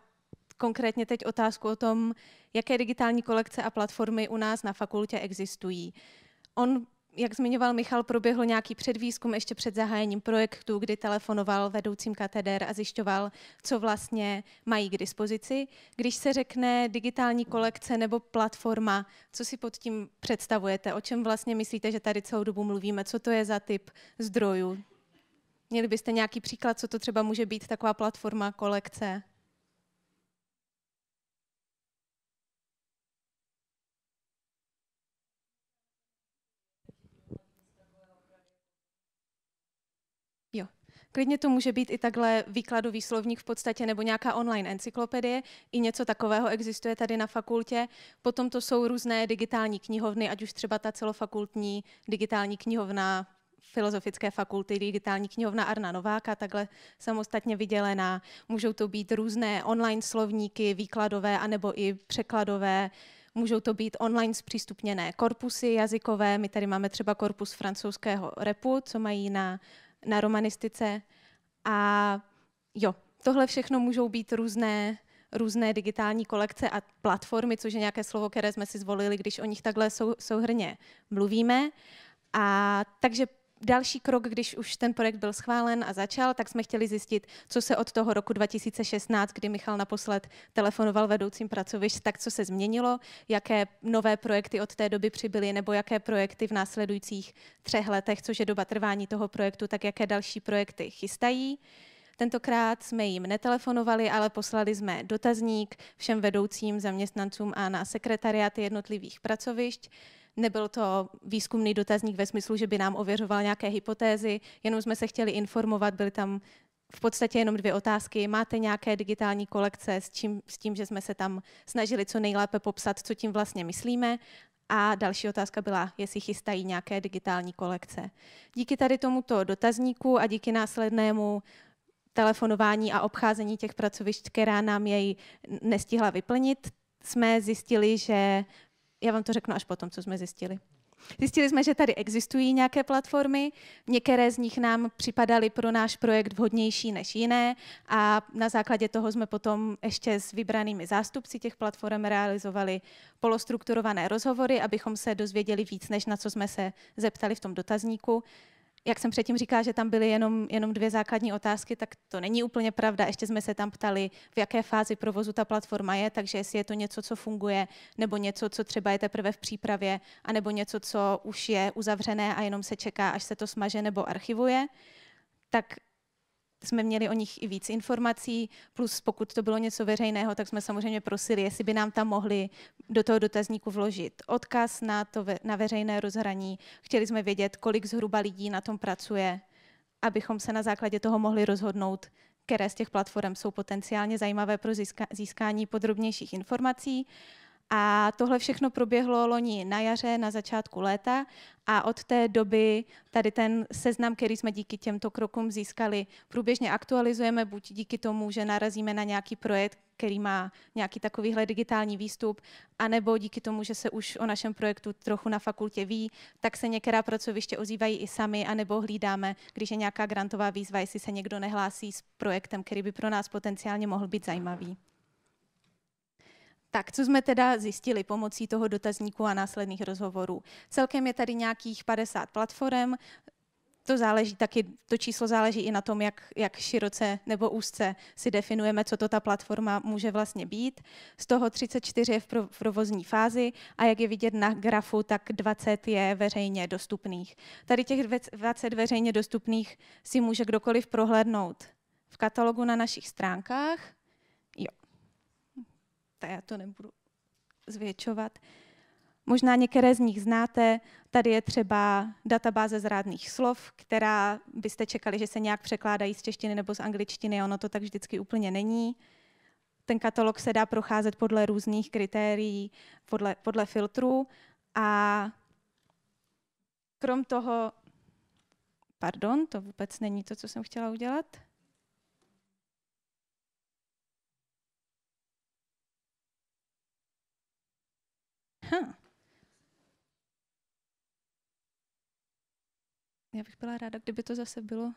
[SPEAKER 2] konkrétně teď otázku o tom, jaké digitální kolekce a platformy u nás na fakultě existují. On, jak zmiňoval Michal, proběhl nějaký předvýzkum ještě před zahájením projektu, kdy telefonoval vedoucím kateder a zjišťoval, co vlastně mají k dispozici. Když se řekne digitální kolekce nebo platforma, co si pod tím představujete? O čem vlastně myslíte, že tady celou dobu mluvíme? Co to je za typ zdrojů? Měli byste nějaký příklad, co to třeba může být taková platforma, kolekce? Klidně to může být i takhle výkladový slovník v podstatě nebo nějaká online encyklopedie. I něco takového existuje tady na fakultě. Potom to jsou různé digitální knihovny, ať už třeba ta celofakultní digitální knihovna Filozofické fakulty, digitální knihovna Arna Nováka, takhle samostatně vydělená. Můžou to být různé online slovníky, výkladové anebo i překladové. Můžou to být online zpřístupněné korpusy jazykové. My tady máme třeba korpus francouzského repu, co mají na na romanistice. A jo, tohle všechno můžou být různé, různé digitální kolekce a platformy, což je nějaké slovo, které jsme si zvolili, když o nich takhle sou, souhrně mluvíme. A takže další krok, když už ten projekt byl schválen a začal, tak jsme chtěli zjistit, co se od toho roku 2016, kdy Michal naposled telefonoval vedoucím pracovišť, tak co se změnilo, jaké nové projekty od té doby přibyly, nebo jaké projekty v následujících třech letech, což je doba trvání toho projektu, tak jaké další projekty chystají. Tentokrát jsme jim netelefonovali, ale poslali jsme dotazník všem vedoucím, zaměstnancům a na sekretariáty jednotlivých pracovišť Nebyl to výzkumný dotazník ve smyslu, že by nám ověřoval nějaké hypotézy, jenom jsme se chtěli informovat, byly tam v podstatě jenom dvě otázky. Máte nějaké digitální kolekce s, čím, s tím, že jsme se tam snažili co nejlépe popsat, co tím vlastně myslíme? A další otázka byla, jestli chystají nějaké digitální kolekce. Díky tady tomuto dotazníku a díky následnému telefonování a obcházení těch pracovišť, která nám jej nestihla vyplnit, jsme zjistili, že já vám to řeknu až potom, co jsme zjistili. Zjistili jsme, že tady existují nějaké platformy, některé z nich nám připadaly pro náš projekt vhodnější než jiné a na základě toho jsme potom ještě s vybranými zástupci těch platform realizovali polostrukturované rozhovory, abychom se dozvěděli víc, než na co jsme se zeptali v tom dotazníku jak jsem předtím říká, že tam byly jenom, jenom dvě základní otázky, tak to není úplně pravda. Ještě jsme se tam ptali, v jaké fázi provozu ta platforma je, takže jestli je to něco, co funguje, nebo něco, co třeba je teprve v přípravě, anebo něco, co už je uzavřené a jenom se čeká, až se to smaže nebo archivuje. Tak jsme měli o nich i víc informací, plus pokud to bylo něco veřejného, tak jsme samozřejmě prosili, jestli by nám tam mohli do toho dotazníku vložit odkaz na, to ve, na veřejné rozhraní. Chtěli jsme vědět, kolik zhruba lidí na tom pracuje, abychom se na základě toho mohli rozhodnout, které z těch platform jsou potenciálně zajímavé pro získa, získání podrobnějších informací. A tohle všechno proběhlo loni na jaře, na začátku léta a od té doby tady ten seznam, který jsme díky těmto krokům získali, průběžně aktualizujeme, buď díky tomu, že narazíme na nějaký projekt, který má nějaký takovýhle digitální výstup, anebo díky tomu, že se už o našem projektu trochu na fakultě ví, tak se některá pracoviště ozývají i sami, anebo hlídáme, když je nějaká grantová výzva, jestli se někdo nehlásí s projektem, který by pro nás potenciálně mohl být zajímavý. Tak, co jsme teda zjistili pomocí toho dotazníku a následných rozhovorů? Celkem je tady nějakých 50 platform, to záleží taky, to číslo záleží i na tom, jak, jak široce nebo úzce si definujeme, co to ta platforma může vlastně být. Z toho 34 je v provozní fázi a jak je vidět na grafu, tak 20 je veřejně dostupných. Tady těch 20 veřejně dostupných si může kdokoliv prohlédnout v katalogu na našich stránkách, tak já to nebudu zvětšovat. Možná některé z nich znáte. Tady je třeba databáze zrádných slov, která byste čekali, že se nějak překládají z češtiny nebo z angličtiny, ono to tak vždycky úplně není. Ten katalog se dá procházet podle různých kritérií, podle, podle filtrů a krom toho, pardon, to vůbec není to, co jsem chtěla udělat. Já bych byla ráda, kdyby to zase bylo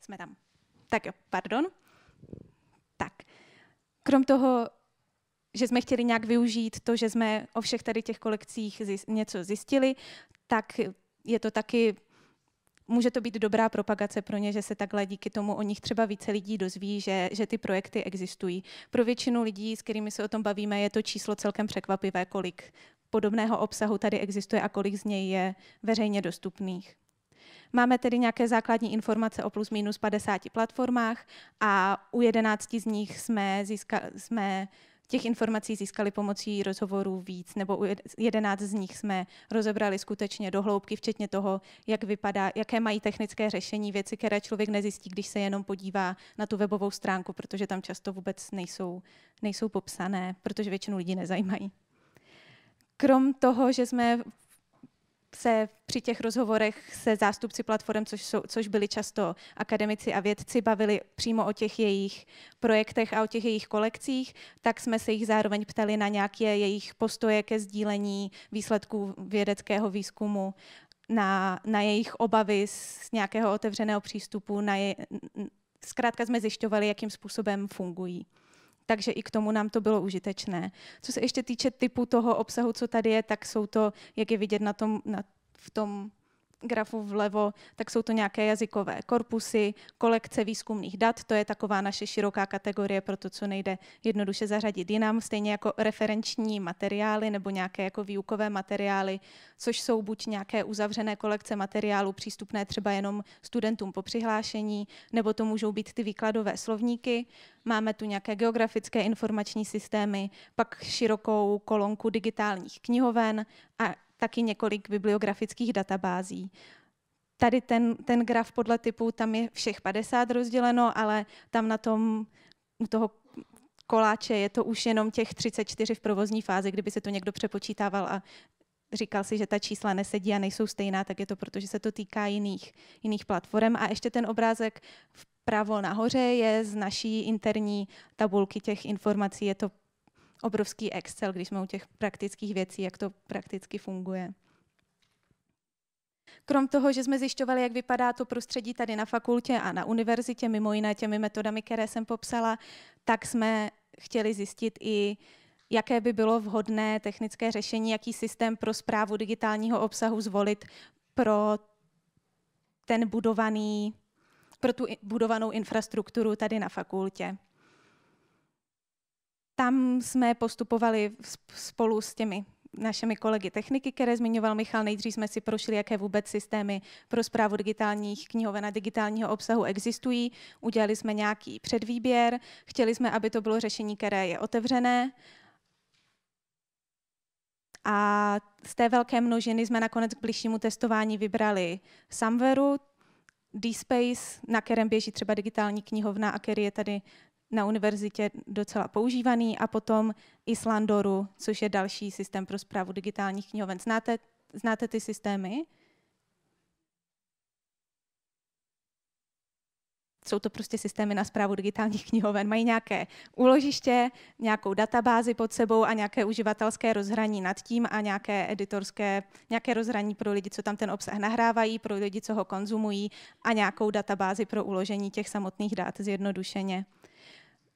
[SPEAKER 2] Jsme tam. Tak jo, pardon. Tak. Krom toho, že jsme chtěli nějak využít to, že jsme o všech tady těch kolekcích zjist, něco zjistili, tak je to taky může to být dobrá propagace pro ně, že se takhle díky tomu o nich třeba více lidí dozví, že, že ty projekty existují. Pro většinu lidí, s kterými se o tom bavíme, je to číslo celkem překvapivé, kolik podobného obsahu tady existuje a kolik z něj je veřejně dostupných. Máme tedy nějaké základní informace o plus minus 50 platformách a u 11 z nich jsme, získali. jsme Těch informací získali pomocí rozhovorů víc, nebo u jedenáct z nich jsme rozebrali skutečně do hloubky, včetně toho, jak vypadá, jaké mají technické řešení věci, které člověk nezjistí, když se jenom podívá na tu webovou stránku, protože tam často vůbec nejsou, nejsou popsané, protože většinu lidí nezajímají krom toho, že jsme se při těch rozhovorech se zástupci platform, což, jsou, což byli často akademici a vědci, bavili přímo o těch jejich projektech a o těch jejich kolekcích, tak jsme se jich zároveň ptali na nějaké jejich postoje ke sdílení výsledků vědeckého výzkumu, na, na jejich obavy z nějakého otevřeného přístupu, na je, zkrátka jsme zjišťovali, jakým způsobem fungují takže i k tomu nám to bylo užitečné. Co se ještě týče typu toho obsahu, co tady je, tak jsou to, jak je vidět na tom, na, v tom grafu vlevo, tak jsou to nějaké jazykové korpusy, kolekce výzkumných dat, to je taková naše široká kategorie pro to, co nejde jednoduše zařadit jinam, stejně jako referenční materiály nebo nějaké jako výukové materiály, což jsou buď nějaké uzavřené kolekce materiálů přístupné třeba jenom studentům po přihlášení, nebo to můžou být ty výkladové slovníky. Máme tu nějaké geografické informační systémy, pak širokou kolonku digitálních knihoven a taky několik bibliografických databází. Tady ten, ten graf podle typu, tam je všech 50 rozděleno, ale tam na tom u toho koláče je to už jenom těch 34 v provozní fázi, kdyby se to někdo přepočítával a říkal si, že ta čísla nesedí a nejsou stejná, tak je to proto, že se to týká jiných, jiných platform. A ještě ten obrázek vpravo nahoře je z naší interní tabulky těch informací. Je to obrovský Excel, když jsme u těch praktických věcí, jak to prakticky funguje. Krom toho, že jsme zjišťovali, jak vypadá to prostředí tady na fakultě a na univerzitě, mimo jiné těmi metodami, které jsem popsala, tak jsme chtěli zjistit i, jaké by bylo vhodné technické řešení, jaký systém pro zprávu digitálního obsahu zvolit pro ten budovaný, pro tu budovanou infrastrukturu tady na fakultě tam jsme postupovali spolu s těmi našimi kolegy techniky, které zmiňoval Michal. Nejdřív jsme si prošli, jaké vůbec systémy pro zprávu digitálních knihoven a digitálního obsahu existují. Udělali jsme nějaký předvýběr. Chtěli jsme, aby to bylo řešení, které je otevřené. A z té velké množiny jsme nakonec k bližšímu testování vybrali Samveru, DSpace, na kterém běží třeba digitální knihovna a který je tady na univerzitě docela používaný a potom Islandoru, což je další systém pro zprávu digitálních knihoven. Znáte, znáte ty systémy? Jsou to prostě systémy na zprávu digitálních knihoven. Mají nějaké úložiště, nějakou databázi pod sebou a nějaké uživatelské rozhraní nad tím a nějaké editorské, nějaké rozhraní pro lidi, co tam ten obsah nahrávají, pro lidi, co ho konzumují a nějakou databázi pro uložení těch samotných dát zjednodušeně.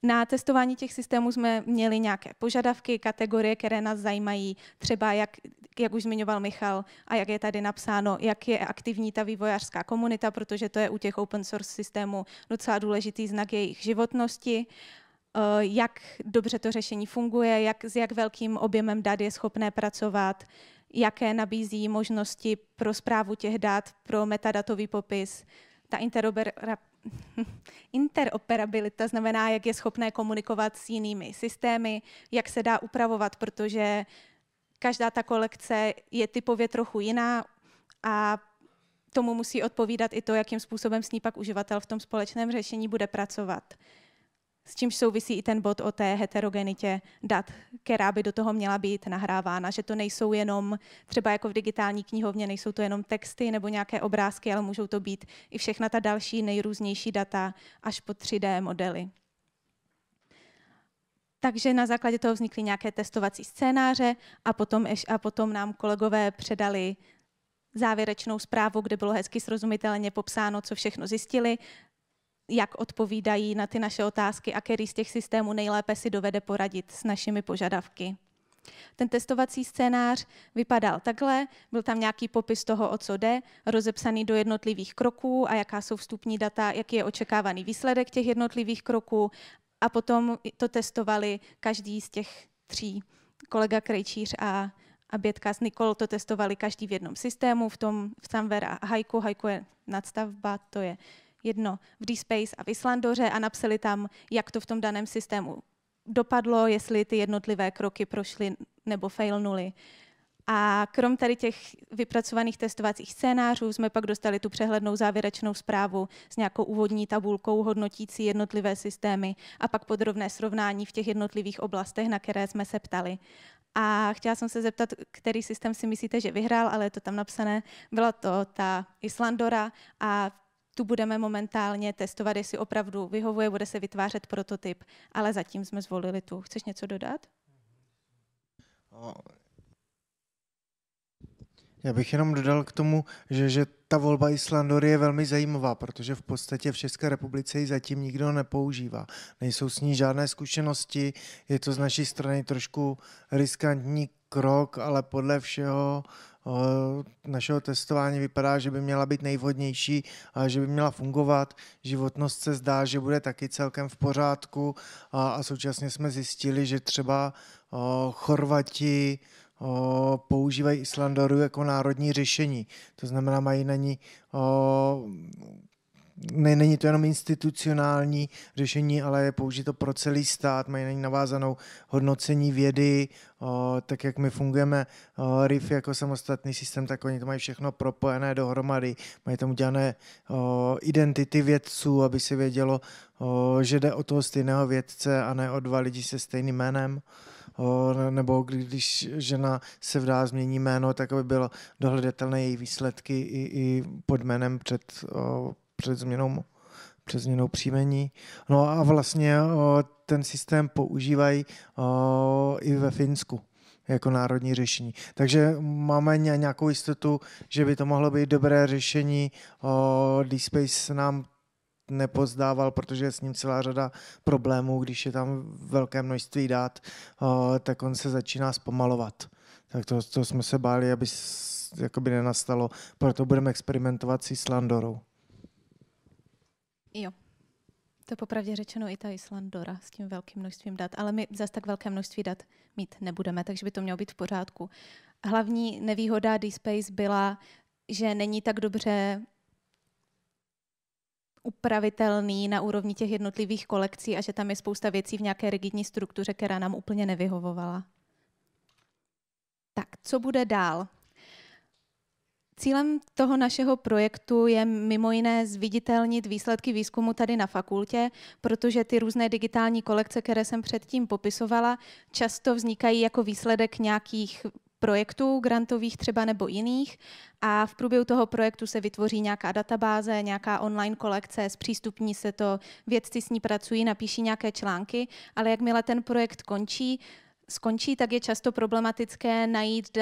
[SPEAKER 2] Na testování těch systémů jsme měli nějaké požadavky, kategorie, které nás zajímají, třeba jak, jak už zmiňoval Michal a jak je tady napsáno, jak je aktivní ta vývojářská komunita, protože to je u těch open source systémů docela důležitý znak jejich životnosti eh, jak dobře to řešení funguje, jak, s jak velkým objemem dat je schopné pracovat, jaké nabízí možnosti pro zprávu těch dat, pro metadatový popis. Ta interoperabilita znamená, jak je schopné komunikovat s jinými systémy, jak se dá upravovat, protože každá ta kolekce je typově trochu jiná a tomu musí odpovídat i to, jakým způsobem s ní pak uživatel v tom společném řešení bude pracovat s čímž souvisí i ten bod o té heterogenitě dat, která by do toho měla být nahrávána, že to nejsou jenom třeba jako v digitální knihovně, nejsou to jenom texty nebo nějaké obrázky, ale můžou to být i všechna ta další nejrůznější data až po 3D modely. Takže na základě toho vznikly nějaké testovací scénáře a potom, a potom nám kolegové předali závěrečnou zprávu, kde bylo hezky srozumitelně popsáno, co všechno zjistili, jak odpovídají na ty naše otázky a který z těch systémů nejlépe si dovede poradit s našimi požadavky. Ten testovací scénář vypadal takhle, byl tam nějaký popis toho, o co jde, rozepsaný do jednotlivých kroků a jaká jsou vstupní data, jaký je očekávaný výsledek těch jednotlivých kroků a potom to testovali každý z těch tří, kolega Krejčíř a, a Bětka s Nikol to testovali každý v jednom systému, v tom v Samver a Hajku. Hajku je nadstavba, to je jedno v DSpace a v Islandoře a napsali tam, jak to v tom daném systému dopadlo, jestli ty jednotlivé kroky prošly nebo failnuly. A krom tady těch vypracovaných testovacích scénářů jsme pak dostali tu přehlednou závěrečnou zprávu s nějakou úvodní tabulkou hodnotící jednotlivé systémy a pak podrobné srovnání v těch jednotlivých oblastech, na které jsme se ptali. A chtěla jsem se zeptat, který systém si myslíte, že vyhrál, ale je to tam napsané. Byla to ta Islandora a tu budeme momentálně testovat, jestli opravdu vyhovuje, bude se vytvářet prototyp, ale zatím jsme zvolili tu. Chceš něco dodat?
[SPEAKER 1] Já bych jenom dodal k tomu, že, že ta volba Islandory je velmi zajímavá, protože v podstatě v České republice ji zatím nikdo nepoužívá. Nejsou s ní žádné zkušenosti, je to z naší strany trošku riskantní krok, ale podle všeho eh, našeho testování vypadá, že by měla být nejvhodnější, že by měla fungovat. Životnost se zdá, že bude taky celkem v pořádku a současně jsme zjistili, že třeba eh, Chorvati eh, používají Islandoru jako národní řešení. To znamená, mají na ní ne, není to jenom institucionální řešení, ale je použito pro celý stát, mají na ní navázanou hodnocení vědy, o, tak jak my fungujeme o, RIF jako samostatný systém, tak oni to mají všechno propojené dohromady, mají tam udělané o, identity vědců, aby se vědělo, o, že jde o toho stejného vědce a ne o dva lidi se stejným jménem. O, nebo když žena se vdá, změní jméno, tak aby bylo dohledatelné její výsledky i, i pod jménem před o, před změnou, před změnou příjmení. No a vlastně eh, ten systém používají eh, i ve Finsku jako národní řešení. Takže máme nějakou jistotu, že by to mohlo být dobré řešení. Eh, D-Space nám nepozdával, protože je s ním celá řada problémů, když je tam velké množství dát, tak on se začíná zpomalovat. Tak to, to jsme se báli, aby jakoby nenastalo, proto budeme experimentovat s Landorou.
[SPEAKER 2] Jo. To popravdě řečeno i ta Islandora s tím velkým množstvím dat, ale my zase tak velké množství dat mít nebudeme, takže by to mělo být v pořádku. Hlavní nevýhoda DSpace byla, že není tak dobře upravitelný na úrovni těch jednotlivých kolekcí a že tam je spousta věcí v nějaké rigidní struktuře, která nám úplně nevyhovovala. Tak, co bude dál? Cílem toho našeho projektu je mimo jiné zviditelnit výsledky výzkumu tady na fakultě, protože ty různé digitální kolekce, které jsem předtím popisovala, často vznikají jako výsledek nějakých projektů, grantových třeba nebo jiných. A v průběhu toho projektu se vytvoří nějaká databáze, nějaká online kolekce, zpřístupní se to, vědci s ní pracují, napíší nějaké články, ale jakmile ten projekt končí, skončí, tak je často problematické najít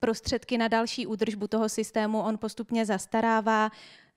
[SPEAKER 2] prostředky na další údržbu toho systému, on postupně zastarává,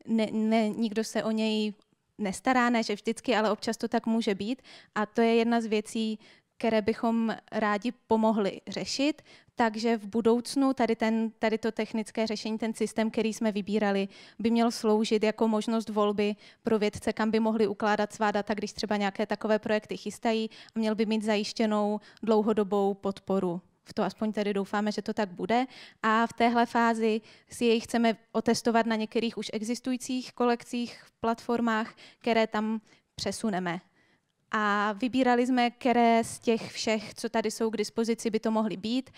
[SPEAKER 2] ne, ne, nikdo se o něj nestará, ne že vždycky, ale občas to tak může být. A to je jedna z věcí, které bychom rádi pomohli řešit, takže v budoucnu tady, ten, tady to technické řešení, ten systém, který jsme vybírali, by měl sloužit jako možnost volby pro vědce, kam by mohli ukládat svá data, když třeba nějaké takové projekty chystají a měl by mít zajištěnou dlouhodobou podporu v to aspoň tedy doufáme, že to tak bude. A v téhle fázi si jej chceme otestovat na některých už existujících kolekcích, platformách, které tam přesuneme. A vybírali jsme, které z těch všech, co tady jsou k dispozici, by to mohly být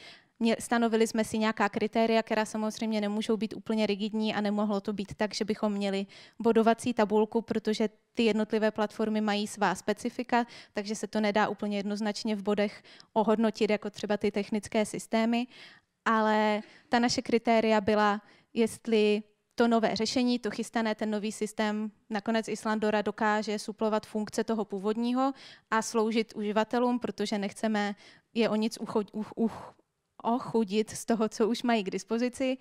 [SPEAKER 2] Stanovili jsme si nějaká kritéria, která samozřejmě nemůžou být úplně rigidní a nemohlo to být tak, že bychom měli bodovací tabulku, protože ty jednotlivé platformy mají svá specifika, takže se to nedá úplně jednoznačně v bodech ohodnotit, jako třeba ty technické systémy. Ale ta naše kritéria byla, jestli to nové řešení, to chystané, ten nový systém nakonec Islandora dokáže suplovat funkce toho původního a sloužit uživatelům, protože nechceme je o nic ucho, uch, uch, ochudit z toho, co už mají k dispozici,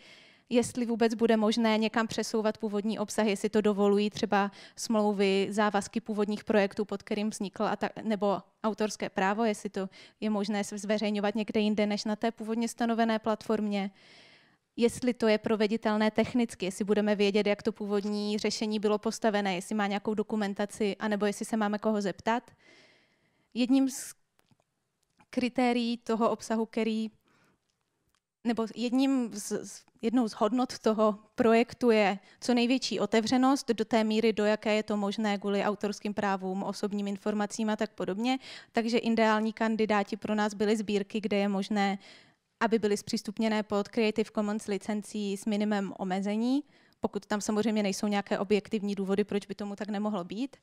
[SPEAKER 2] jestli vůbec bude možné někam přesouvat původní obsah, jestli to dovolují třeba smlouvy, závazky původních projektů, pod kterým vznikl, a ta, nebo autorské právo, jestli to je možné zveřejňovat někde jinde než na té původně stanovené platformě jestli to je proveditelné technicky, jestli budeme vědět, jak to původní řešení bylo postavené, jestli má nějakou dokumentaci, anebo jestli se máme koho zeptat. Jedním z kritérií toho obsahu, který nebo jedním z, jednou z hodnot toho projektu je co největší otevřenost do té míry, do jaké je to možné kvůli autorským právům, osobním informacím a tak podobně. Takže ideální kandidáti pro nás byly sbírky, kde je možné, aby byly zpřístupněné pod Creative Commons licencí s minimem omezení, pokud tam samozřejmě nejsou nějaké objektivní důvody, proč by tomu tak nemohlo být.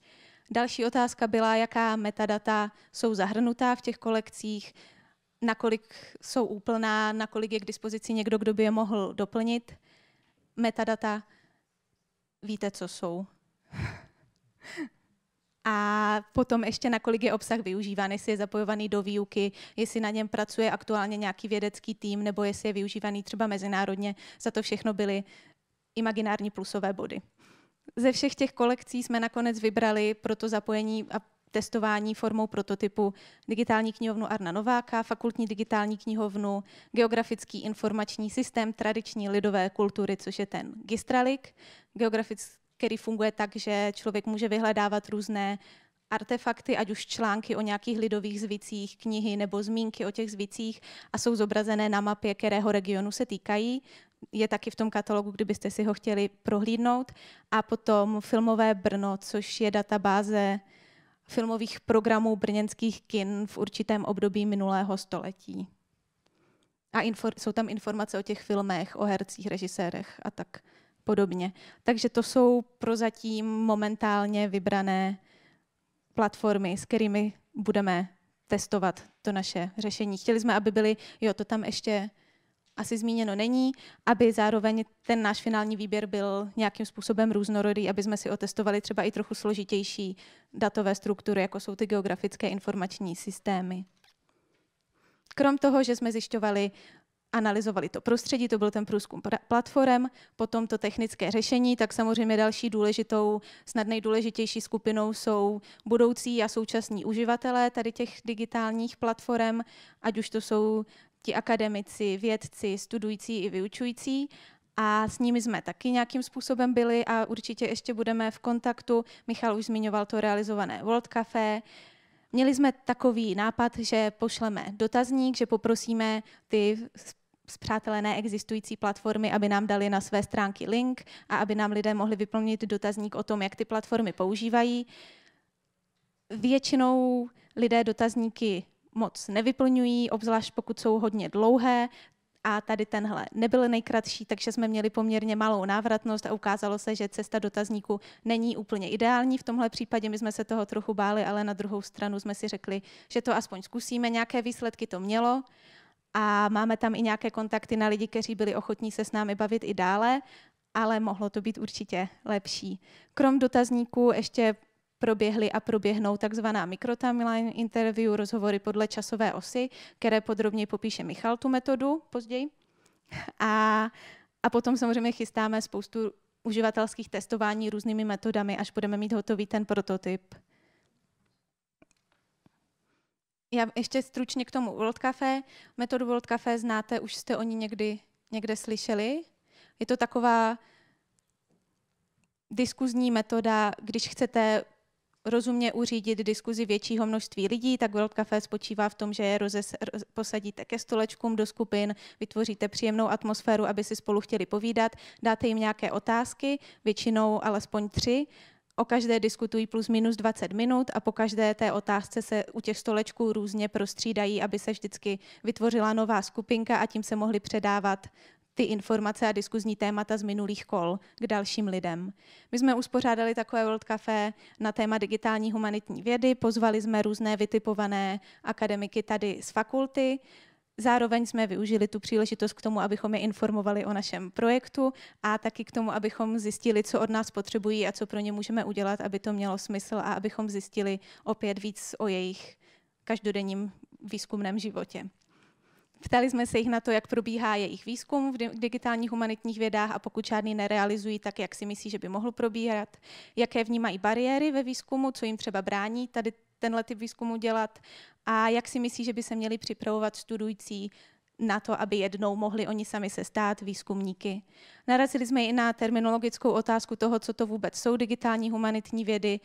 [SPEAKER 2] Další otázka byla, jaká metadata jsou zahrnutá v těch kolekcích, nakolik jsou úplná, nakolik je k dispozici někdo, kdo by je mohl doplnit. Metadata, víte, co jsou. A potom ještě, nakolik je obsah využíván, jestli je zapojovaný do výuky, jestli na něm pracuje aktuálně nějaký vědecký tým, nebo jestli je využívaný třeba mezinárodně. Za to všechno byly imaginární plusové body. Ze všech těch kolekcí jsme nakonec vybrali pro to zapojení a testování formou prototypu digitální knihovnu Arna Nováka, fakultní digitální knihovnu, geografický informační systém tradiční lidové kultury, což je ten Gistralik, který funguje tak, že člověk může vyhledávat různé artefakty, ať už články o nějakých lidových zvicích, knihy nebo zmínky o těch zvicích a jsou zobrazené na mapě, kterého regionu se týkají. Je taky v tom katalogu, kdybyste si ho chtěli prohlídnout. A potom filmové Brno, což je databáze filmových programů brněnských kin v určitém období minulého století. A infor- jsou tam informace o těch filmech, o hercích, režisérech a tak podobně. Takže to jsou prozatím momentálně vybrané platformy, s kterými budeme testovat to naše řešení. Chtěli jsme, aby byly, jo, to tam ještě asi zmíněno není, aby zároveň ten náš finální výběr byl nějakým způsobem různorodý, aby jsme si otestovali třeba i trochu složitější datové struktury, jako jsou ty geografické informační systémy. Krom toho, že jsme zjišťovali, analyzovali to prostředí, to byl ten průzkum platform, potom to technické řešení, tak samozřejmě další důležitou, snad nejdůležitější skupinou jsou budoucí a současní uživatelé tady těch digitálních platform, ať už to jsou ti akademici, vědci, studující i vyučující. A s nimi jsme taky nějakým způsobem byli a určitě ještě budeme v kontaktu. Michal už zmiňoval to realizované World Café. Měli jsme takový nápad, že pošleme dotazník, že poprosíme ty zpřátelené existující platformy, aby nám dali na své stránky link a aby nám lidé mohli vyplnit dotazník o tom, jak ty platformy používají. Většinou lidé dotazníky moc nevyplňují, obzvlášť pokud jsou hodně dlouhé, a tady tenhle nebyl nejkratší, takže jsme měli poměrně malou návratnost a ukázalo se, že cesta dotazníku není úplně ideální. V tomhle případě my jsme se toho trochu báli, ale na druhou stranu jsme si řekli, že to aspoň zkusíme, nějaké výsledky to mělo a máme tam i nějaké kontakty na lidi, kteří byli ochotní se s námi bavit i dále, ale mohlo to být určitě lepší. Krom dotazníku ještě proběhly a proběhnou takzvaná mikrotimeline interview, rozhovory podle časové osy, které podrobně popíše Michal tu metodu později. A, a potom samozřejmě chystáme spoustu uživatelských testování různými metodami, až budeme mít hotový ten prototyp. Já ještě stručně k tomu World Café. Metodu World Café znáte, už jste o ní někdy někde slyšeli. Je to taková diskuzní metoda, když chcete rozumně uřídit diskuzi většího množství lidí, tak World Café spočívá v tom, že je rozes, posadíte ke stolečkům do skupin, vytvoříte příjemnou atmosféru, aby si spolu chtěli povídat, dáte jim nějaké otázky, většinou alespoň tři, o každé diskutují plus minus 20 minut a po každé té otázce se u těch stolečků různě prostřídají, aby se vždycky vytvořila nová skupinka a tím se mohli předávat ty informace a diskuzní témata z minulých kol k dalším lidem. My jsme uspořádali takové World Café na téma digitální humanitní vědy, pozvali jsme různé vytipované akademiky tady z fakulty, Zároveň jsme využili tu příležitost k tomu, abychom je informovali o našem projektu a taky k tomu, abychom zjistili, co od nás potřebují a co pro ně můžeme udělat, aby to mělo smysl a abychom zjistili opět víc o jejich každodenním výzkumném životě. Ptali jsme se jich na to, jak probíhá jejich výzkum v digitálních humanitních vědách a pokud žádný nerealizují, tak jak si myslí, že by mohl probíhat, jaké vnímají bariéry ve výzkumu, co jim třeba brání tady tenhle typ výzkumu dělat a jak si myslí, že by se měli připravovat studující na to, aby jednou mohli oni sami se stát výzkumníky. Narazili jsme i na terminologickou otázku toho, co to vůbec jsou digitální humanitní vědy,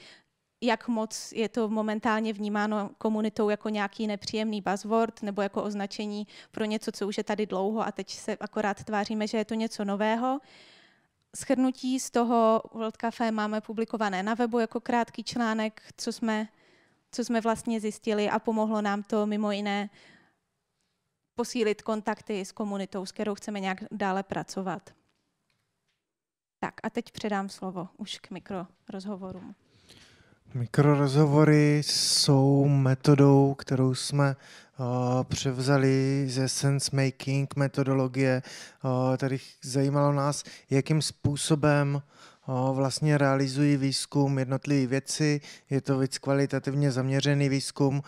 [SPEAKER 2] jak moc je to momentálně vnímáno komunitou jako nějaký nepříjemný buzzword nebo jako označení pro něco, co už je tady dlouho a teď se akorát tváříme, že je to něco nového. Schrnutí z toho World Café máme publikované na webu jako krátký článek, co jsme, co jsme vlastně zjistili a pomohlo nám to mimo jiné posílit kontakty s komunitou, s kterou chceme nějak dále pracovat. Tak a teď předám slovo už k mikrorozhovorům.
[SPEAKER 1] Mikrorozhovory jsou metodou, kterou jsme uh, převzali ze sense making metodologie. Uh, tady zajímalo nás, jakým způsobem Vlastně realizují výzkum jednotlivé věci, je to víc kvalitativně zaměřený výzkum,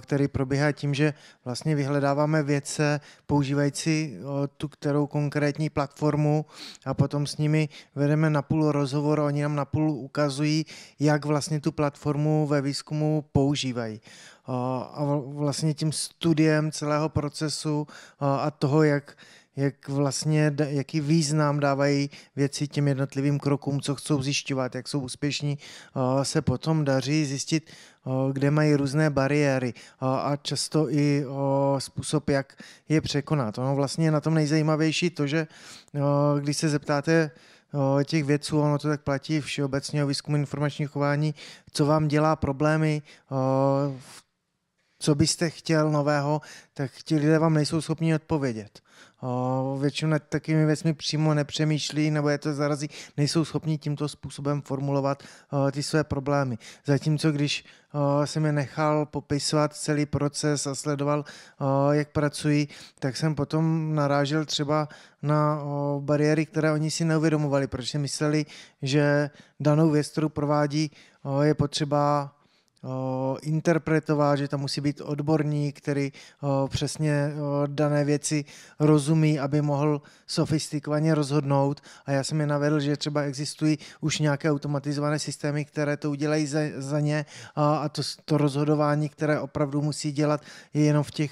[SPEAKER 1] který probíhá tím, že vlastně vyhledáváme věce používající tu kterou konkrétní platformu a potom s nimi vedeme na půl rozhovor, oni nám na půl ukazují, jak vlastně tu platformu ve výzkumu používají a vlastně tím studiem celého procesu a toho, jak, jak vlastně, jaký význam dávají věci těm jednotlivým krokům, co chcou zjišťovat, jak jsou úspěšní, se potom daří zjistit, kde mají různé bariéry a často i způsob, jak je překonat. Ono vlastně je na tom nejzajímavější to, že když se zeptáte těch vědců, ono to tak platí všeobecně o výzkumu informačního chování, co vám dělá problémy v co byste chtěl nového, tak ti lidé vám nejsou schopni odpovědět. O, většinou nad takovými věcmi přímo nepřemýšlí nebo je to zarazí, nejsou schopni tímto způsobem formulovat o, ty své problémy. Zatímco když o, jsem je nechal popisovat celý proces a sledoval, o, jak pracují, tak jsem potom narážel třeba na o, bariéry, které oni si neuvědomovali, protože mysleli, že danou věc, kterou provádí, o, je potřeba interpretovat, že tam musí být odborník, který přesně dané věci rozumí, aby mohl sofistikovaně rozhodnout. A já jsem je navedl, že třeba existují už nějaké automatizované systémy, které to udělají za, za ně a to, to rozhodování, které opravdu musí dělat, je jenom v těch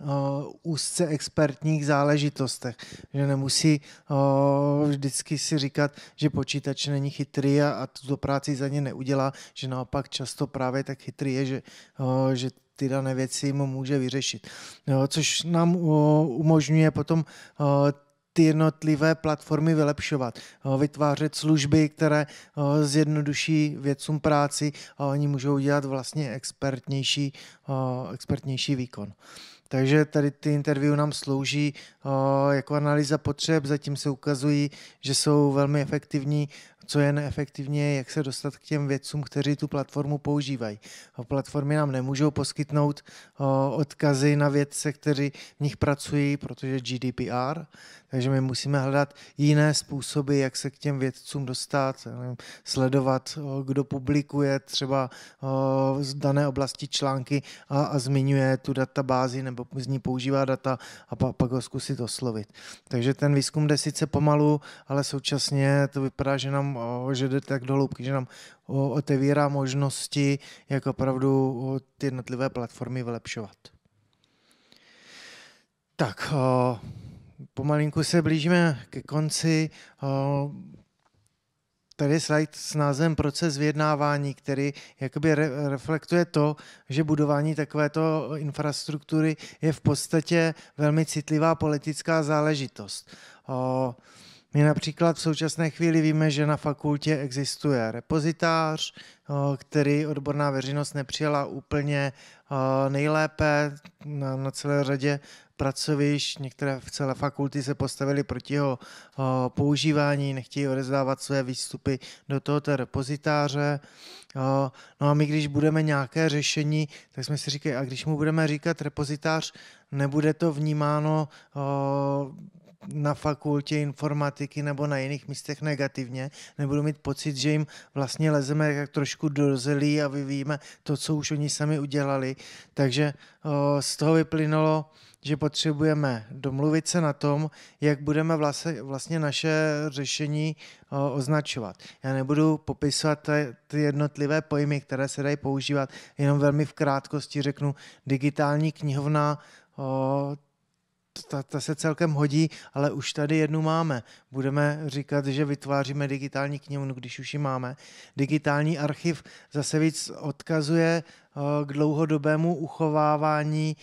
[SPEAKER 1] uh, úzce expertních záležitostech. Že nemusí uh, vždycky si říkat, že počítač není chytrý a, a tuto práci za ně neudělá, že naopak často právě tak chytrý je, že, uh, že ty dané věci mu může vyřešit. No, což nám uh, umožňuje potom uh, ty jednotlivé platformy vylepšovat, uh, vytvářet služby, které zjednoduší vědcům práci a oni můžou dělat vlastně expertnější, expertnější výkon. Takže tady ty interview nám slouží eh, jako analýza potřeb, zatím se ukazují, že jsou velmi efektivní co je neefektivně, jak se dostat k těm vědcům, kteří tu platformu používají. Platformy nám nemůžou poskytnout odkazy na vědce, kteří v nich pracují, protože GDPR, takže my musíme hledat jiné způsoby, jak se k těm vědcům dostat, sledovat, kdo publikuje třeba z dané oblasti články a, a zmiňuje tu databázi nebo z ní používá data a pa, pak ho zkusit oslovit. Takže ten výzkum jde sice pomalu, ale současně to vypadá, že nám že jde tak do hloubky, že nám otevírá možnosti, jak opravdu ty jednotlivé platformy vylepšovat. Tak, pomalinku se blížíme ke konci. Tady je slide s názvem Proces vyjednávání, který jakoby re- reflektuje to, že budování takovéto infrastruktury je v podstatě velmi citlivá politická záležitost. uh, my například v současné chvíli víme, že na fakultě existuje repozitář, eh, který odborná veřejnost nepřijala úplně eh, nejlépe na, na celé řadě pracovišť, některé v celé fakulty se postavili proti jeho eh, používání, nechtějí odezdávat své výstupy do tohoto repozitáře. No a my, když budeme nějaké řešení, tak jsme si říkali, a když mu budeme říkat repozitář, nebude to vnímáno na fakultě informatiky nebo na jiných místech negativně, nebudu mít pocit, že jim vlastně lezeme jak trošku do zelí a vyvíjíme to, co už oni sami udělali. Takže z toho vyplynulo, že potřebujeme domluvit se na tom, jak budeme vlastně naše řešení označovat. Já nebudu popisovat ty jednotlivé pojmy, které se dají používat, jenom velmi v krátkosti řeknu digitální knihovna, ta, ta se celkem hodí, ale už tady jednu máme. Budeme říkat, že vytváříme digitální knihu, když už ji máme. Digitální archiv zase víc odkazuje k dlouhodobému uchovávání,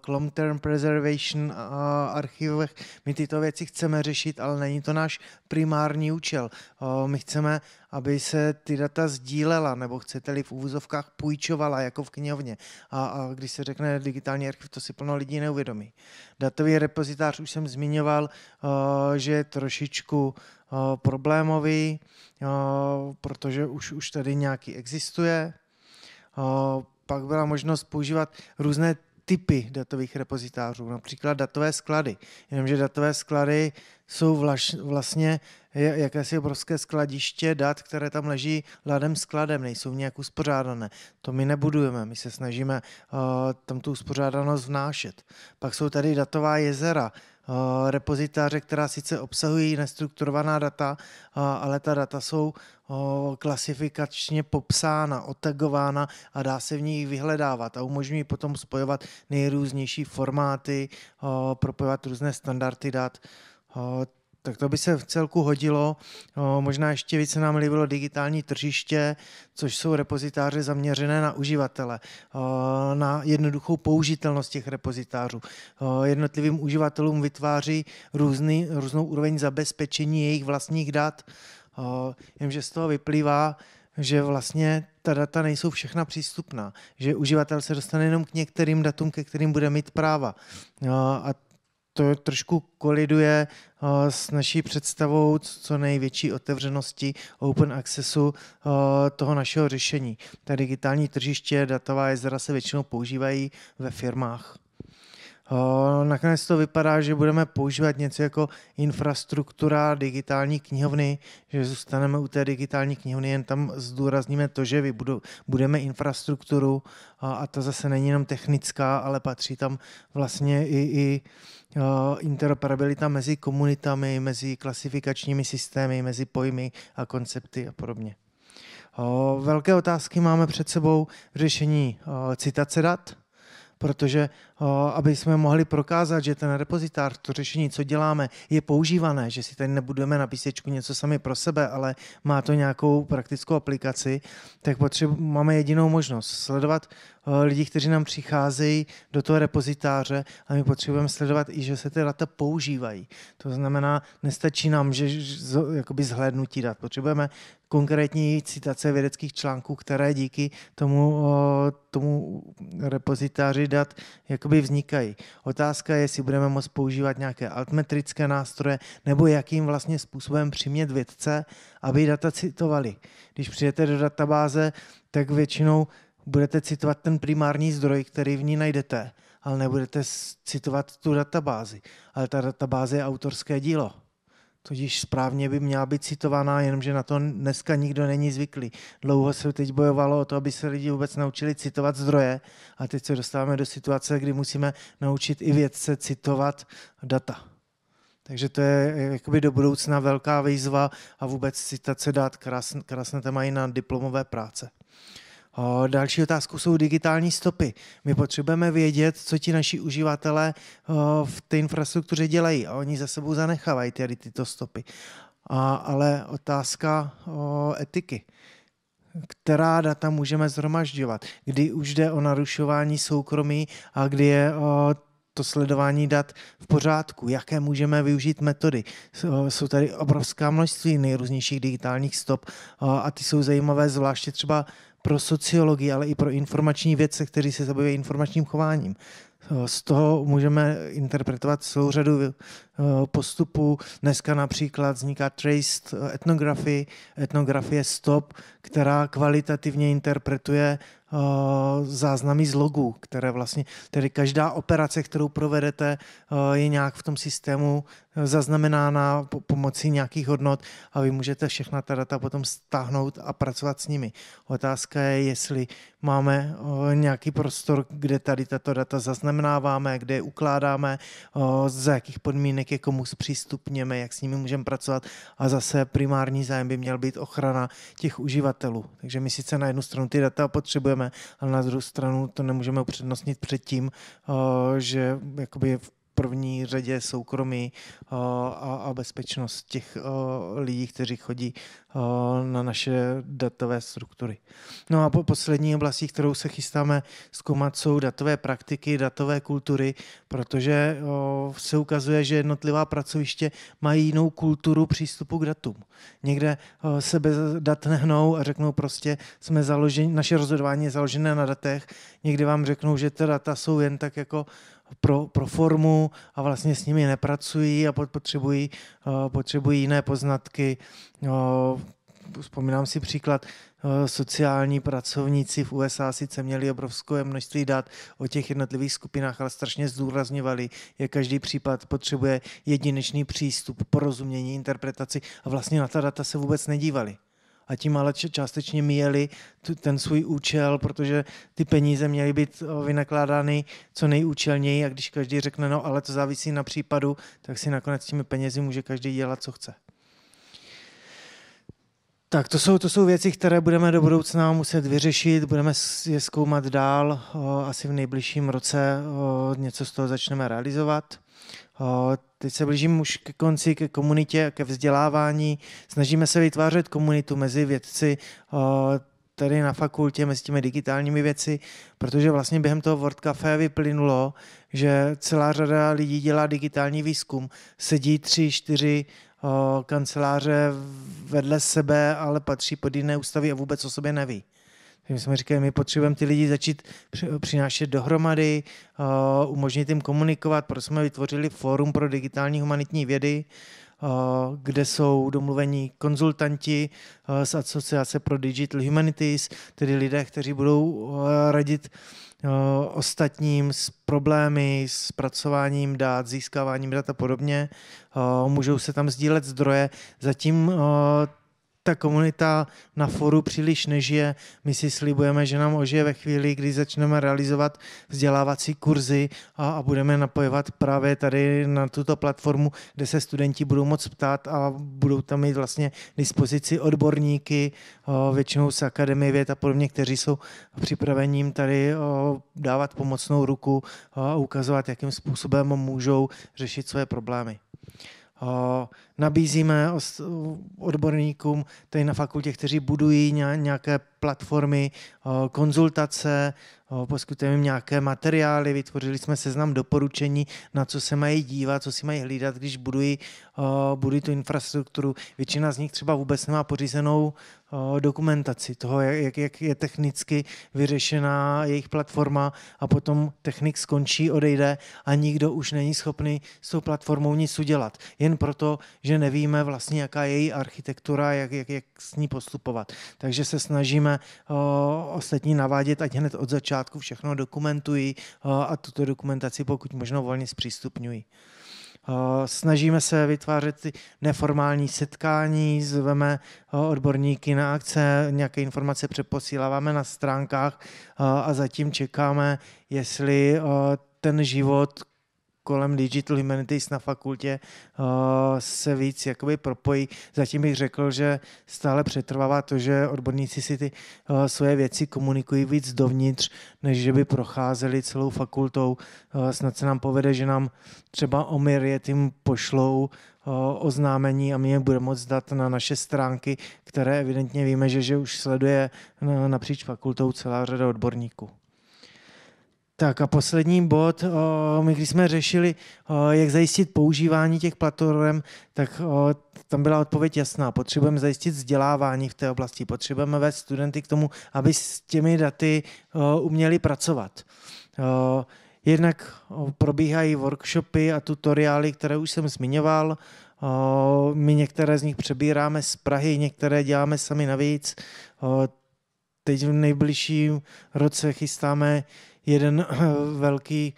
[SPEAKER 1] k long-term preservation archivech. My tyto věci chceme řešit, ale není to náš primární účel. My chceme, aby se ty data sdílela, nebo chcete-li v úvozovkách půjčovala, jako v knihovně. A, když se řekne digitální archiv, to si plno lidí neuvědomí. Datový repozitář už jsem zmiňoval, že je trošičku problémový, protože už, už tady nějaký existuje pak byla možnost používat různé typy datových repozitářů, například datové sklady. Jenomže datové sklady jsou vlaš, vlastně jakési obrovské skladiště dat, které tam leží ladem skladem, nejsou nějak uspořádané. To my nebudujeme, my se snažíme uh, tam tu uspořádanost vnášet. Pak jsou tady datová jezera, Eh, repozitáře, která sice obsahují nestrukturovaná data, eh, ale ta data jsou eh, klasifikačně popsána, otagována a dá se v nich vyhledávat a umožňují potom spojovat nejrůznější formáty, propojovat různé standardy dat. Tak to by se v celku hodilo. Možná ještě více nám líbilo digitální tržiště, což jsou repozitáře zaměřené na uživatele, na jednoduchou použitelnost těch repozitářů. Jednotlivým uživatelům vytváří různý, různou úroveň zabezpečení jejich vlastních dat. že z toho vyplývá, že vlastně ta data nejsou všechna přístupná, že uživatel se dostane jenom k některým datům, ke kterým bude mít práva. A to trošku koliduje eh, s naší představou co největší otevřenosti open accessu eh, toho našeho řešení. Ta digitální tržiště, datová jezera se většinou používají ve firmách. Nakonec to vypadá, že budeme používat něco jako infrastruktura digitální knihovny, že zůstaneme u té digitální knihovny, jen tam zdůrazníme to, že vybudu, budeme infrastrukturu a to zase není jenom technická, ale patří tam vlastně i, i interoperabilita mezi komunitami, mezi klasifikačními systémy, mezi pojmy a koncepty a podobně. Velké otázky máme před sebou v řešení citace dat, protože aby jsme mohli prokázat, že ten repozitář, to řešení, co děláme, je používané, že si tady nebudeme na písečku něco sami pro sebe, ale má to nějakou praktickou aplikaci, tak potřebu, máme jedinou možnost sledovat lidi, kteří nám přicházejí do toho repozitáře a my potřebujeme sledovat i, že se ty data používají. To znamená, nestačí nám, že jakoby zhlédnutí dat. Potřebujeme konkrétní citace vědeckých článků, které díky tomu, tomu repozitáři dat volby vznikají. Otázka je, jestli budeme moct používat nějaké altmetrické nástroje, nebo jakým vlastně způsobem přimět vědce, aby data citovali. Když přijete do databáze, tak většinou budete citovat ten primární zdroj, který v ní najdete, ale nebudete citovat tu databázi. Ale ta databáze je autorské dílo. Tudíž správně by měla být citovaná, jenomže na to dneska nikdo není zvyklý. Dlouho se teď bojovalo o to, aby se lidi vůbec naučili citovat zdroje a teď se dostáváme do situace, kdy musíme naučit i vědce citovat data. Takže to je eh, jakoby do budoucna velká výzva a vůbec citace dát krásné téma i na diplomové práce. O, další otázku jsou digitální stopy. My potřebujeme vědět, co ti naši uživatelé o, v té infrastruktuře dělají a oni za sebou zanechávají tady tyto stopy. A, ale otázka o, etiky která data můžeme zhromažďovat, kdy už jde o narušování soukromí a kdy je o, to sledování dat v pořádku, jaké můžeme využít metody. Jsou tady obrovská množství nejrůznějších digitálních stop a ty jsou zajímavé, zvláště třeba pro sociologii, ale i pro informační vědce, kteří se zabývají informačním chováním. Z toho můžeme interpretovat celou řadu eh, postupů. Dneska například vzniká traced etnografie, etnografie stop, která kvalitativně interpretuje Eh, záznamy z logů, které vlastně, tedy každá operace, kterou provedete, eh, je nějak v tom systému eh, zaznamenána pomocí nějakých hodnot a vy můžete všechna ta data potom stáhnout a pracovat s nimi. Otázka je, jestli máme nějaký prostor, kde tady tato data zaznamenáváme, kde je ukládáme, za jakých podmínek je komu zpřístupněme, jak s nimi můžeme pracovat a zase primární zájem by měl být ochrana těch uživatelů. Takže my sice na jednu stranu ty data potřebujeme, chceme, ale na druhou stranu to nemůžeme upřednostnit před tím, eh, že jakoby první řadě soukromí eh, a bezpečnost těch eh, lidí, kteří chodí eh, na naše datové struktury. No a po poslední oblastí, kterou se chystáme zkoumat, jsou datové praktiky, datové kultury, protože se ukazuje, že jednotlivá pracoviště mají jinou kulturu přístupu k datům. Někde se bez dat nehnou a řeknou prostě, jsme založeni, naše rozhodování je založené na datech. Někde vám řeknou, že ta data jsou jen tak jako pro, pro formu a vlastně s nimi nepracují a potřebují, eh, potřebují jiné poznatky. Eh, vzpomínám si příklad, eh, sociální pracovníci v USA sice měli obrovské množství dat o těch jednotlivých skupinách, ale strašně zdůrazňovali, jak každý případ potřebuje jedinečný přístup, porozumění, interpretaci a vlastně na ta data se vůbec nedívali a tím ale částečně míjeli ten svůj účel, protože ty peníze měly být eh, vynakládány co nejúčelněji a když každý řekne, no ale to závisí na případu, tak si nakonec s těmi penězi může každý dělat, co chce. Tak to jsou, to jsou věci, které budeme do budoucna muset vyřešit, budeme je zkoumat dál, o, eh, asi v nejbližším roce o, eh, něco z toho začneme realizovat. Teď se blížím už ke konci, ke komunitě, ke vzdělávání. Snažíme se vytvářet komunitu mezi vědci tady na fakultě, mezi těmi digitálními věci, protože vlastně během toho World cafe vyplynulo, že celá řada lidí dělá digitální výzkum. Sedí tři, čtyři kanceláře vedle sebe, ale patří pod jiné ústavy a vůbec o sobě neví. My jsme říkali, my potřebujeme ty lidi začít přinášet dohromady, uh, umožnit jim komunikovat, proto jsme vytvořili fórum pro digitální humanitní vědy, uh, kde jsou domluvení konzultanti uh, z Asociace pro Digital Humanities, tedy lidé, kteří budou radit ostatním s problémy, s pracováním dat, získáváním dat a podobně. Můžou se tam sdílet zdroje. Zatím ta komunita na foru příliš nežije. My si slibujeme, že nám ožije ve chvíli, kdy začneme realizovat vzdělávací kurzy a, a budeme napojovat právě tady na tuto platformu, kde se studenti budou moc ptát a budou tam mít vlastně dispozici odborníky, většinou z Akademie věd a podobně, kteří jsou připravením tady dávat pomocnou ruku a ukazovat, jakým způsobem můžou řešit své problémy. Nabízíme odborníkům tady na fakultě, kteří budují nějaké platformy, konzultace, poskytujeme jim nějaké materiály, vytvořili jsme seznam doporučení, na co se mají dívat, co si mají hlídat, když budují, budují tu infrastrukturu. Většina z nich třeba vůbec nemá pořízenou dokumentaci toho, jak, jak je technicky vyřešená jejich platforma a potom technik skončí, odejde a nikdo už není schopný s tou platformou nic udělat. Jen proto, že nevíme vlastně, jaká je její architektura, jak, jak, jak s ní postupovat. Takže se snažíme ostatní navádět, ať hned od začátku začátku všechno dokumentuji eh, a tuto dokumentaci pokud možno volně zpřístupňuji. Eh, snažíme se vytvářet ty neformální setkání, zveme eh, odborníky na akce, nějaké informace přeposíláváme na stránkách a zatím čekáme, jestli ten život kolem Digital Humanities na fakultě uh, se víc jakoby propojí. Zatím bych řekl, že stále přetrvává to, že odborníci si ty uh, svoje věci komunikují víc dovnitř, než že by procházeli celou fakultou. Uh, snad se nám povede, že nám třeba o je tím pošlou oznámení a my je budeme moc dát na naše stránky, které evidentně víme, že, že už sleduje napříč fakultou celá řada odborníků. Tak a poslední bod, my když jsme řešili, jak zajistit používání těch platform, tak tam byla odpověď jasná. Potřebujeme zajistit vzdělávání v té oblasti, potřebujeme vést studenty k tomu, aby s těmi daty uměli pracovat. Jednak probíhají workshopy a tutoriály, které už jsem zmiňoval. My některé z nich přebíráme z Prahy, některé děláme sami navíc. Teď v nejbližším roce chystáme jeden eh, velký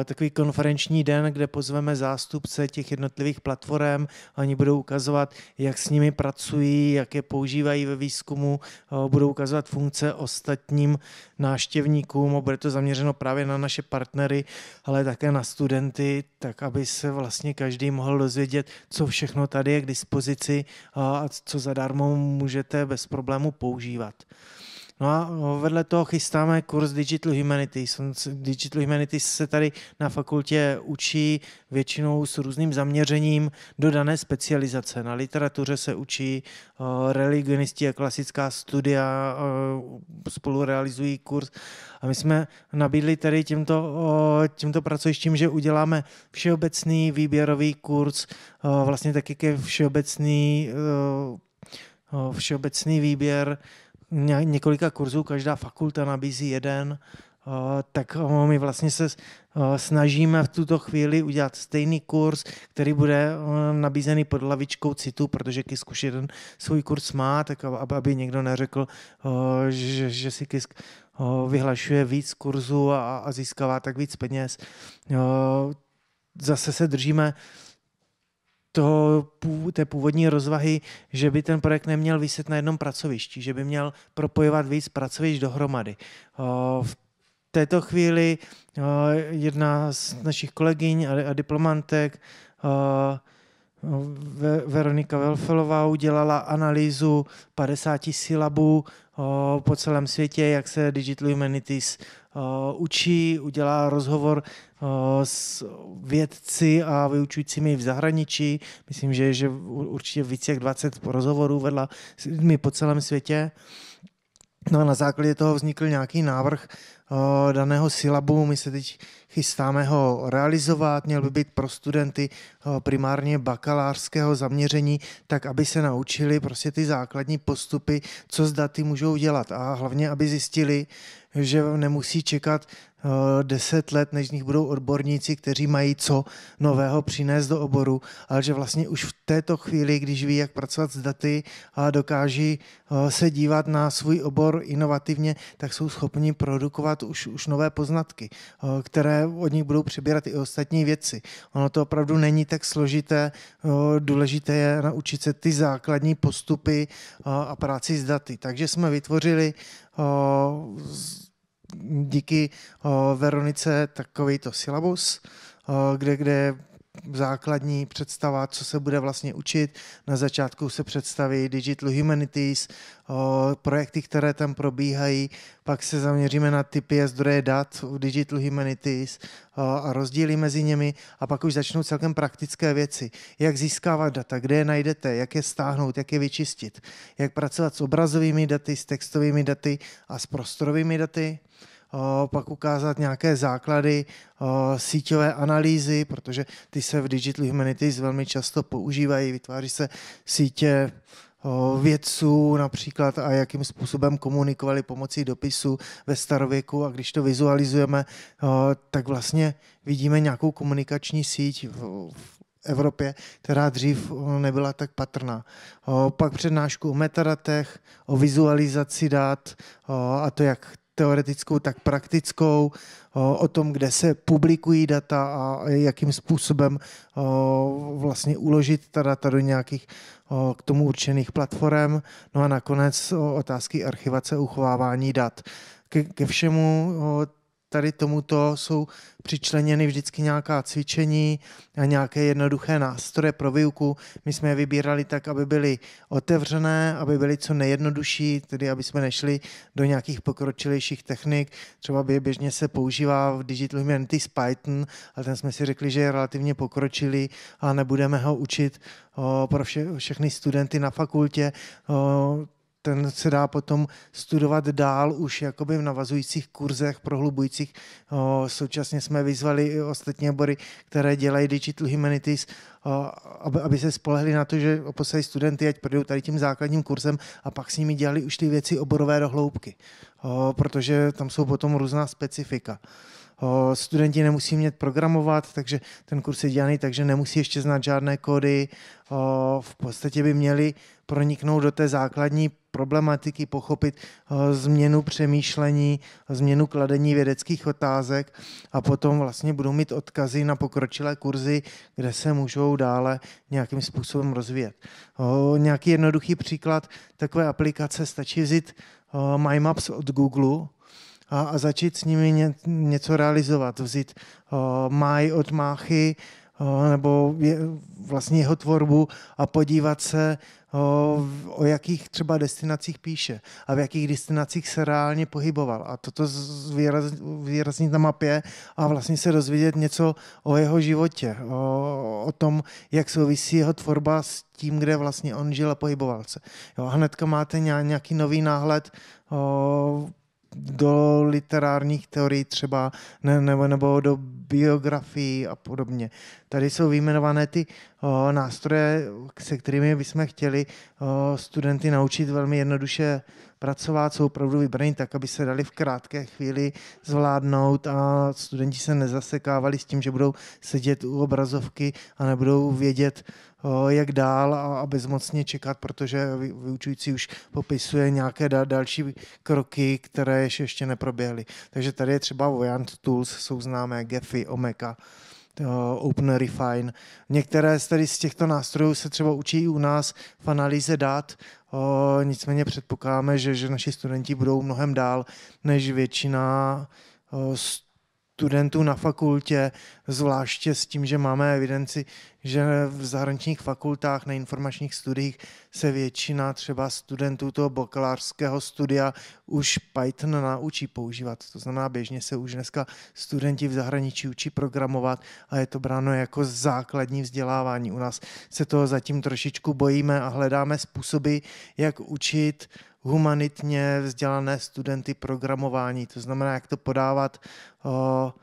[SPEAKER 1] eh, takový konferenční den, kde pozveme zástupce těch jednotlivých platform. Oni budou ukazovat, jak s nimi pracují, jak je používají ve výzkumu, eh, budou ukazovat funkce ostatním náštěvníkům a bude to zaměřeno právě na naše partnery, ale také na studenty, tak aby se vlastně každý mohl dozvědět, co všechno tady je k dispozici a co zadarmo můžete bez problému používat. No a no, vedle toho chystáme kurz Digital Humanities. Digital Humanities se tady na fakultě učí většinou s různým zaměřením do dané specializace. Na literatuře se učí eh, religionisti a klasická studia, eh, spolu realizují kurz. A my jsme nabídli tady těmto, eh, tímto pracovištím, že uděláme všeobecný výběrový kurz, vlastně taky ke všeobecný všeobecný výběr několika kurzů, každá fakulta nabízí jeden, eh, tak eh, my vlastně se eh, snažíme v tuto chvíli udělat stejný kurz, který bude nabízený pod lavičkou citu, protože Kisk už jeden svůj kurz má, tak aby někdo neřekl, že, si Kisk vyhlašuje víc kurzů a, získává tak víc peněz. Zase se držíme toho, té původní rozvahy, že by ten projekt neměl vyset na jednom pracovišti, že by měl propojovat víc pracovišť dohromady. V této chvíli jedna z našich kolegyň a diplomantek Veronika Velfelová udělala analýzu 50 silabů po celém světě, jak se Digital Humanities Eh, učí, udělá rozhovor eh, s vědci a vyučujícími v zahraničí. Myslím, že, že určitě více jak 20 rozhovorů vedla s lidmi po celém světě. No a na základě toho vznikl nějaký návrh uh, daného syllabu. My se teď chystáme ho realizovat. Měl by být pro studenty uh, primárně bakalářského zaměření, tak aby se naučili prostě ty základní postupy, co s daty můžou dělat a hlavně, aby zjistili, že nemusí čekat Eh, deset let, než z nich budou odborníci, kteří mají co nového přinést do oboru, ale že vlastně už v této chvíli, když ví, jak pracovat s daty a dokáží eh, se dívat na svůj obor inovativně, tak jsou schopni produkovat už, už nové poznatky, eh, které od nich budou přebírat i ostatní věci. Ono to opravdu není tak složité, důležité je naučit se ty základní postupy a práci s daty. Takže jsme vytvořili díky Veronice takovýto syllabus, kde, kde základní představa, co se bude vlastně učit. Na začátku se představí Digital Humanities, o, projekty, které tam probíhají, pak se zaměříme na typy a zdroje dat v Digital Humanities o, a rozdíly mezi nimi a pak už začnou celkem praktické věci. Jak získávat data, kde je najdete, jak je stáhnout, jak je vyčistit, jak pracovat s obrazovými daty, s textovými daty a s prostorovými daty pak ukázat nějaké základy síťové analýzy, protože ty se v Digital Humanities velmi často používají, vytváří se sítě vědců například a jakým způsobem komunikovali pomocí dopisu ve starověku a když to vizualizujeme, tak vlastně vidíme nějakou komunikační síť v Evropě, která dřív nebyla tak patrná. Pak přednášku o metadatech, o vizualizaci dat a to, jak teoretickou, tak praktickou, o tom, kde se publikují data a jakým způsobem vlastně uložit ta data do nějakých k tomu určených platform. No a nakonec otázky archivace, uchovávání dat. Ke, všemu tady tomuto jsou přičleněny vždycky nějaká cvičení a nějaké jednoduché nástroje pro výuku. My jsme je vybírali tak, aby byly otevřené, aby byly co nejjednodušší, tedy aby jsme nešli do nějakých pokročilejších technik. Třeba by běžně se používá v Digital Humanities Python, ale ten jsme si řekli, že je relativně pokročilý a nebudeme ho učit pro vše, všechny studenty na fakultě ten se dá potom studovat dál už jakoby v navazujících kurzech prohlubujících. O, současně jsme vyzvali ostatní obory, které dělají Digital Humanities, o, aby, aby se spolehli na to, že oposají studenty, ať projdou tady tím základním kurzem a pak s nimi dělali už ty věci oborové dohloubky, o, protože tam jsou potom různá specifika studenti nemusí mět programovat, takže ten kurz je dělaný, takže nemusí ještě znát žádné kódy. V podstatě by měli proniknout do té základní problematiky, pochopit změnu přemýšlení, změnu kladení vědeckých otázek a potom vlastně budou mít odkazy na pokročilé kurzy, kde se můžou dále nějakým způsobem rozvíjet. Nějaký jednoduchý příklad takové aplikace stačí vzít MyMaps od Google, a, a začít s nimi ně, něco realizovat. Vzít o, Máj od Máchy o, nebo je, vlastně jeho tvorbu a podívat se, o, o jakých třeba destinacích píše a v jakých destinacích se reálně pohyboval. A toto výraz, výraznit na mapě a vlastně se dozvědět něco o jeho životě, o, o tom, jak souvisí jeho tvorba s tím, kde vlastně on žil a pohyboval se. Jo, a hnedka máte nějaký nový náhled o, do literárních teorií třeba, ne, nebo, nebo do biografií a podobně. Tady jsou vyjmenované ty o, nástroje, se kterými bychom chtěli o, studenty naučit velmi jednoduše pracovat, jsou opravdu vybraní tak, aby se dali v krátké chvíli zvládnout a studenti se nezasekávali s tím, že budou sedět u obrazovky a nebudou vědět, jak dál a bezmocně čekat, protože vyučující už popisuje nějaké další kroky, které ještě neproběhly. Takže tady je třeba Voyant Tools, jsou známé GEFI, Omeka, Eh, Open Refine. Některé z, tady z těchto nástrojů se třeba učí u nás v analýze dat, eh, nicméně předpokládáme, že, že naši studenti budou mnohem dál než většina eh, studentů na fakultě, zvláště s tím, že máme evidenci, že v zahraničních fakultách na informačních studiích se většina třeba studentů toho bakalářského studia už Python naučí používat. To znamená, běžně se už dneska studenti v zahraničí učí programovat a je to bráno jako základní vzdělávání. U nás se toho zatím trošičku bojíme a hledáme způsoby, jak učit humanitně vzdělané studenty programování, to znamená, jak to podávat o, eh,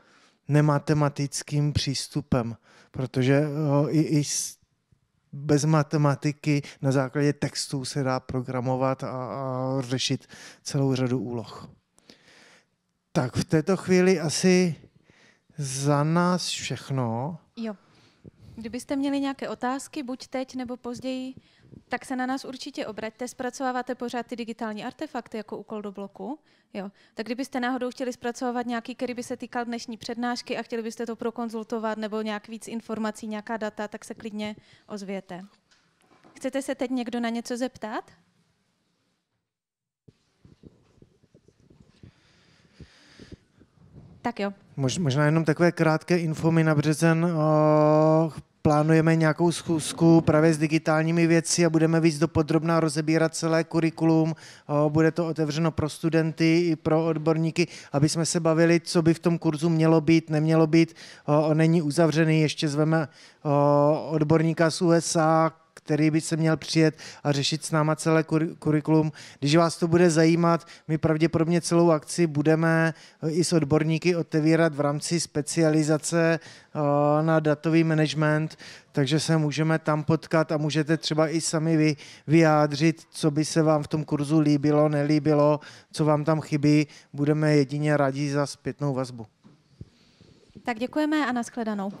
[SPEAKER 1] nematematickým přístupem, protože o, eh, i, i bez matematiky na základě textů se dá programovat a, a řešit celou řadu úloh. Tak v této chvíli asi za nás všechno.
[SPEAKER 2] Jo. Kdybyste měli nějaké otázky, buď teď nebo později, tak se na nás určitě obraťte. Zpracováváte pořád ty digitální artefakty jako úkol do bloku. Jo. Tak kdybyste náhodou chtěli zpracovat nějaký, který by se týkal dnešní přednášky a chtěli byste to prokonzultovat nebo nějak víc informací, nějaká data, tak se klidně ozvěte. Chcete se teď někdo na něco zeptat? Tak jo.
[SPEAKER 1] možná jenom takové krátké info. My na březen uh, plánujeme nějakou schůzku právě s digitálními věci a budeme víc dopodrobná rozebírat celé kurikulum. Bude to otevřeno pro studenty i pro odborníky, aby jsme se bavili, co by v tom kurzu mělo být, nemělo být. Není uzavřený, ještě zveme odborníka z USA, který by se měl přijet a řešit s náma celé kurikulum. Když vás to bude zajímat, my pravděpodobně celou akci budeme eh, i s odborníky otevírat v rámci specializace eh, na datový management, takže se můžeme tam potkat a můžete třeba i sami vy vyjádřit, co by se vám v tom kurzu líbilo, nelíbilo, co vám tam chybí. Budeme jedině rádi za zpětnou vazbu.
[SPEAKER 2] Tak děkujeme a nashledanou.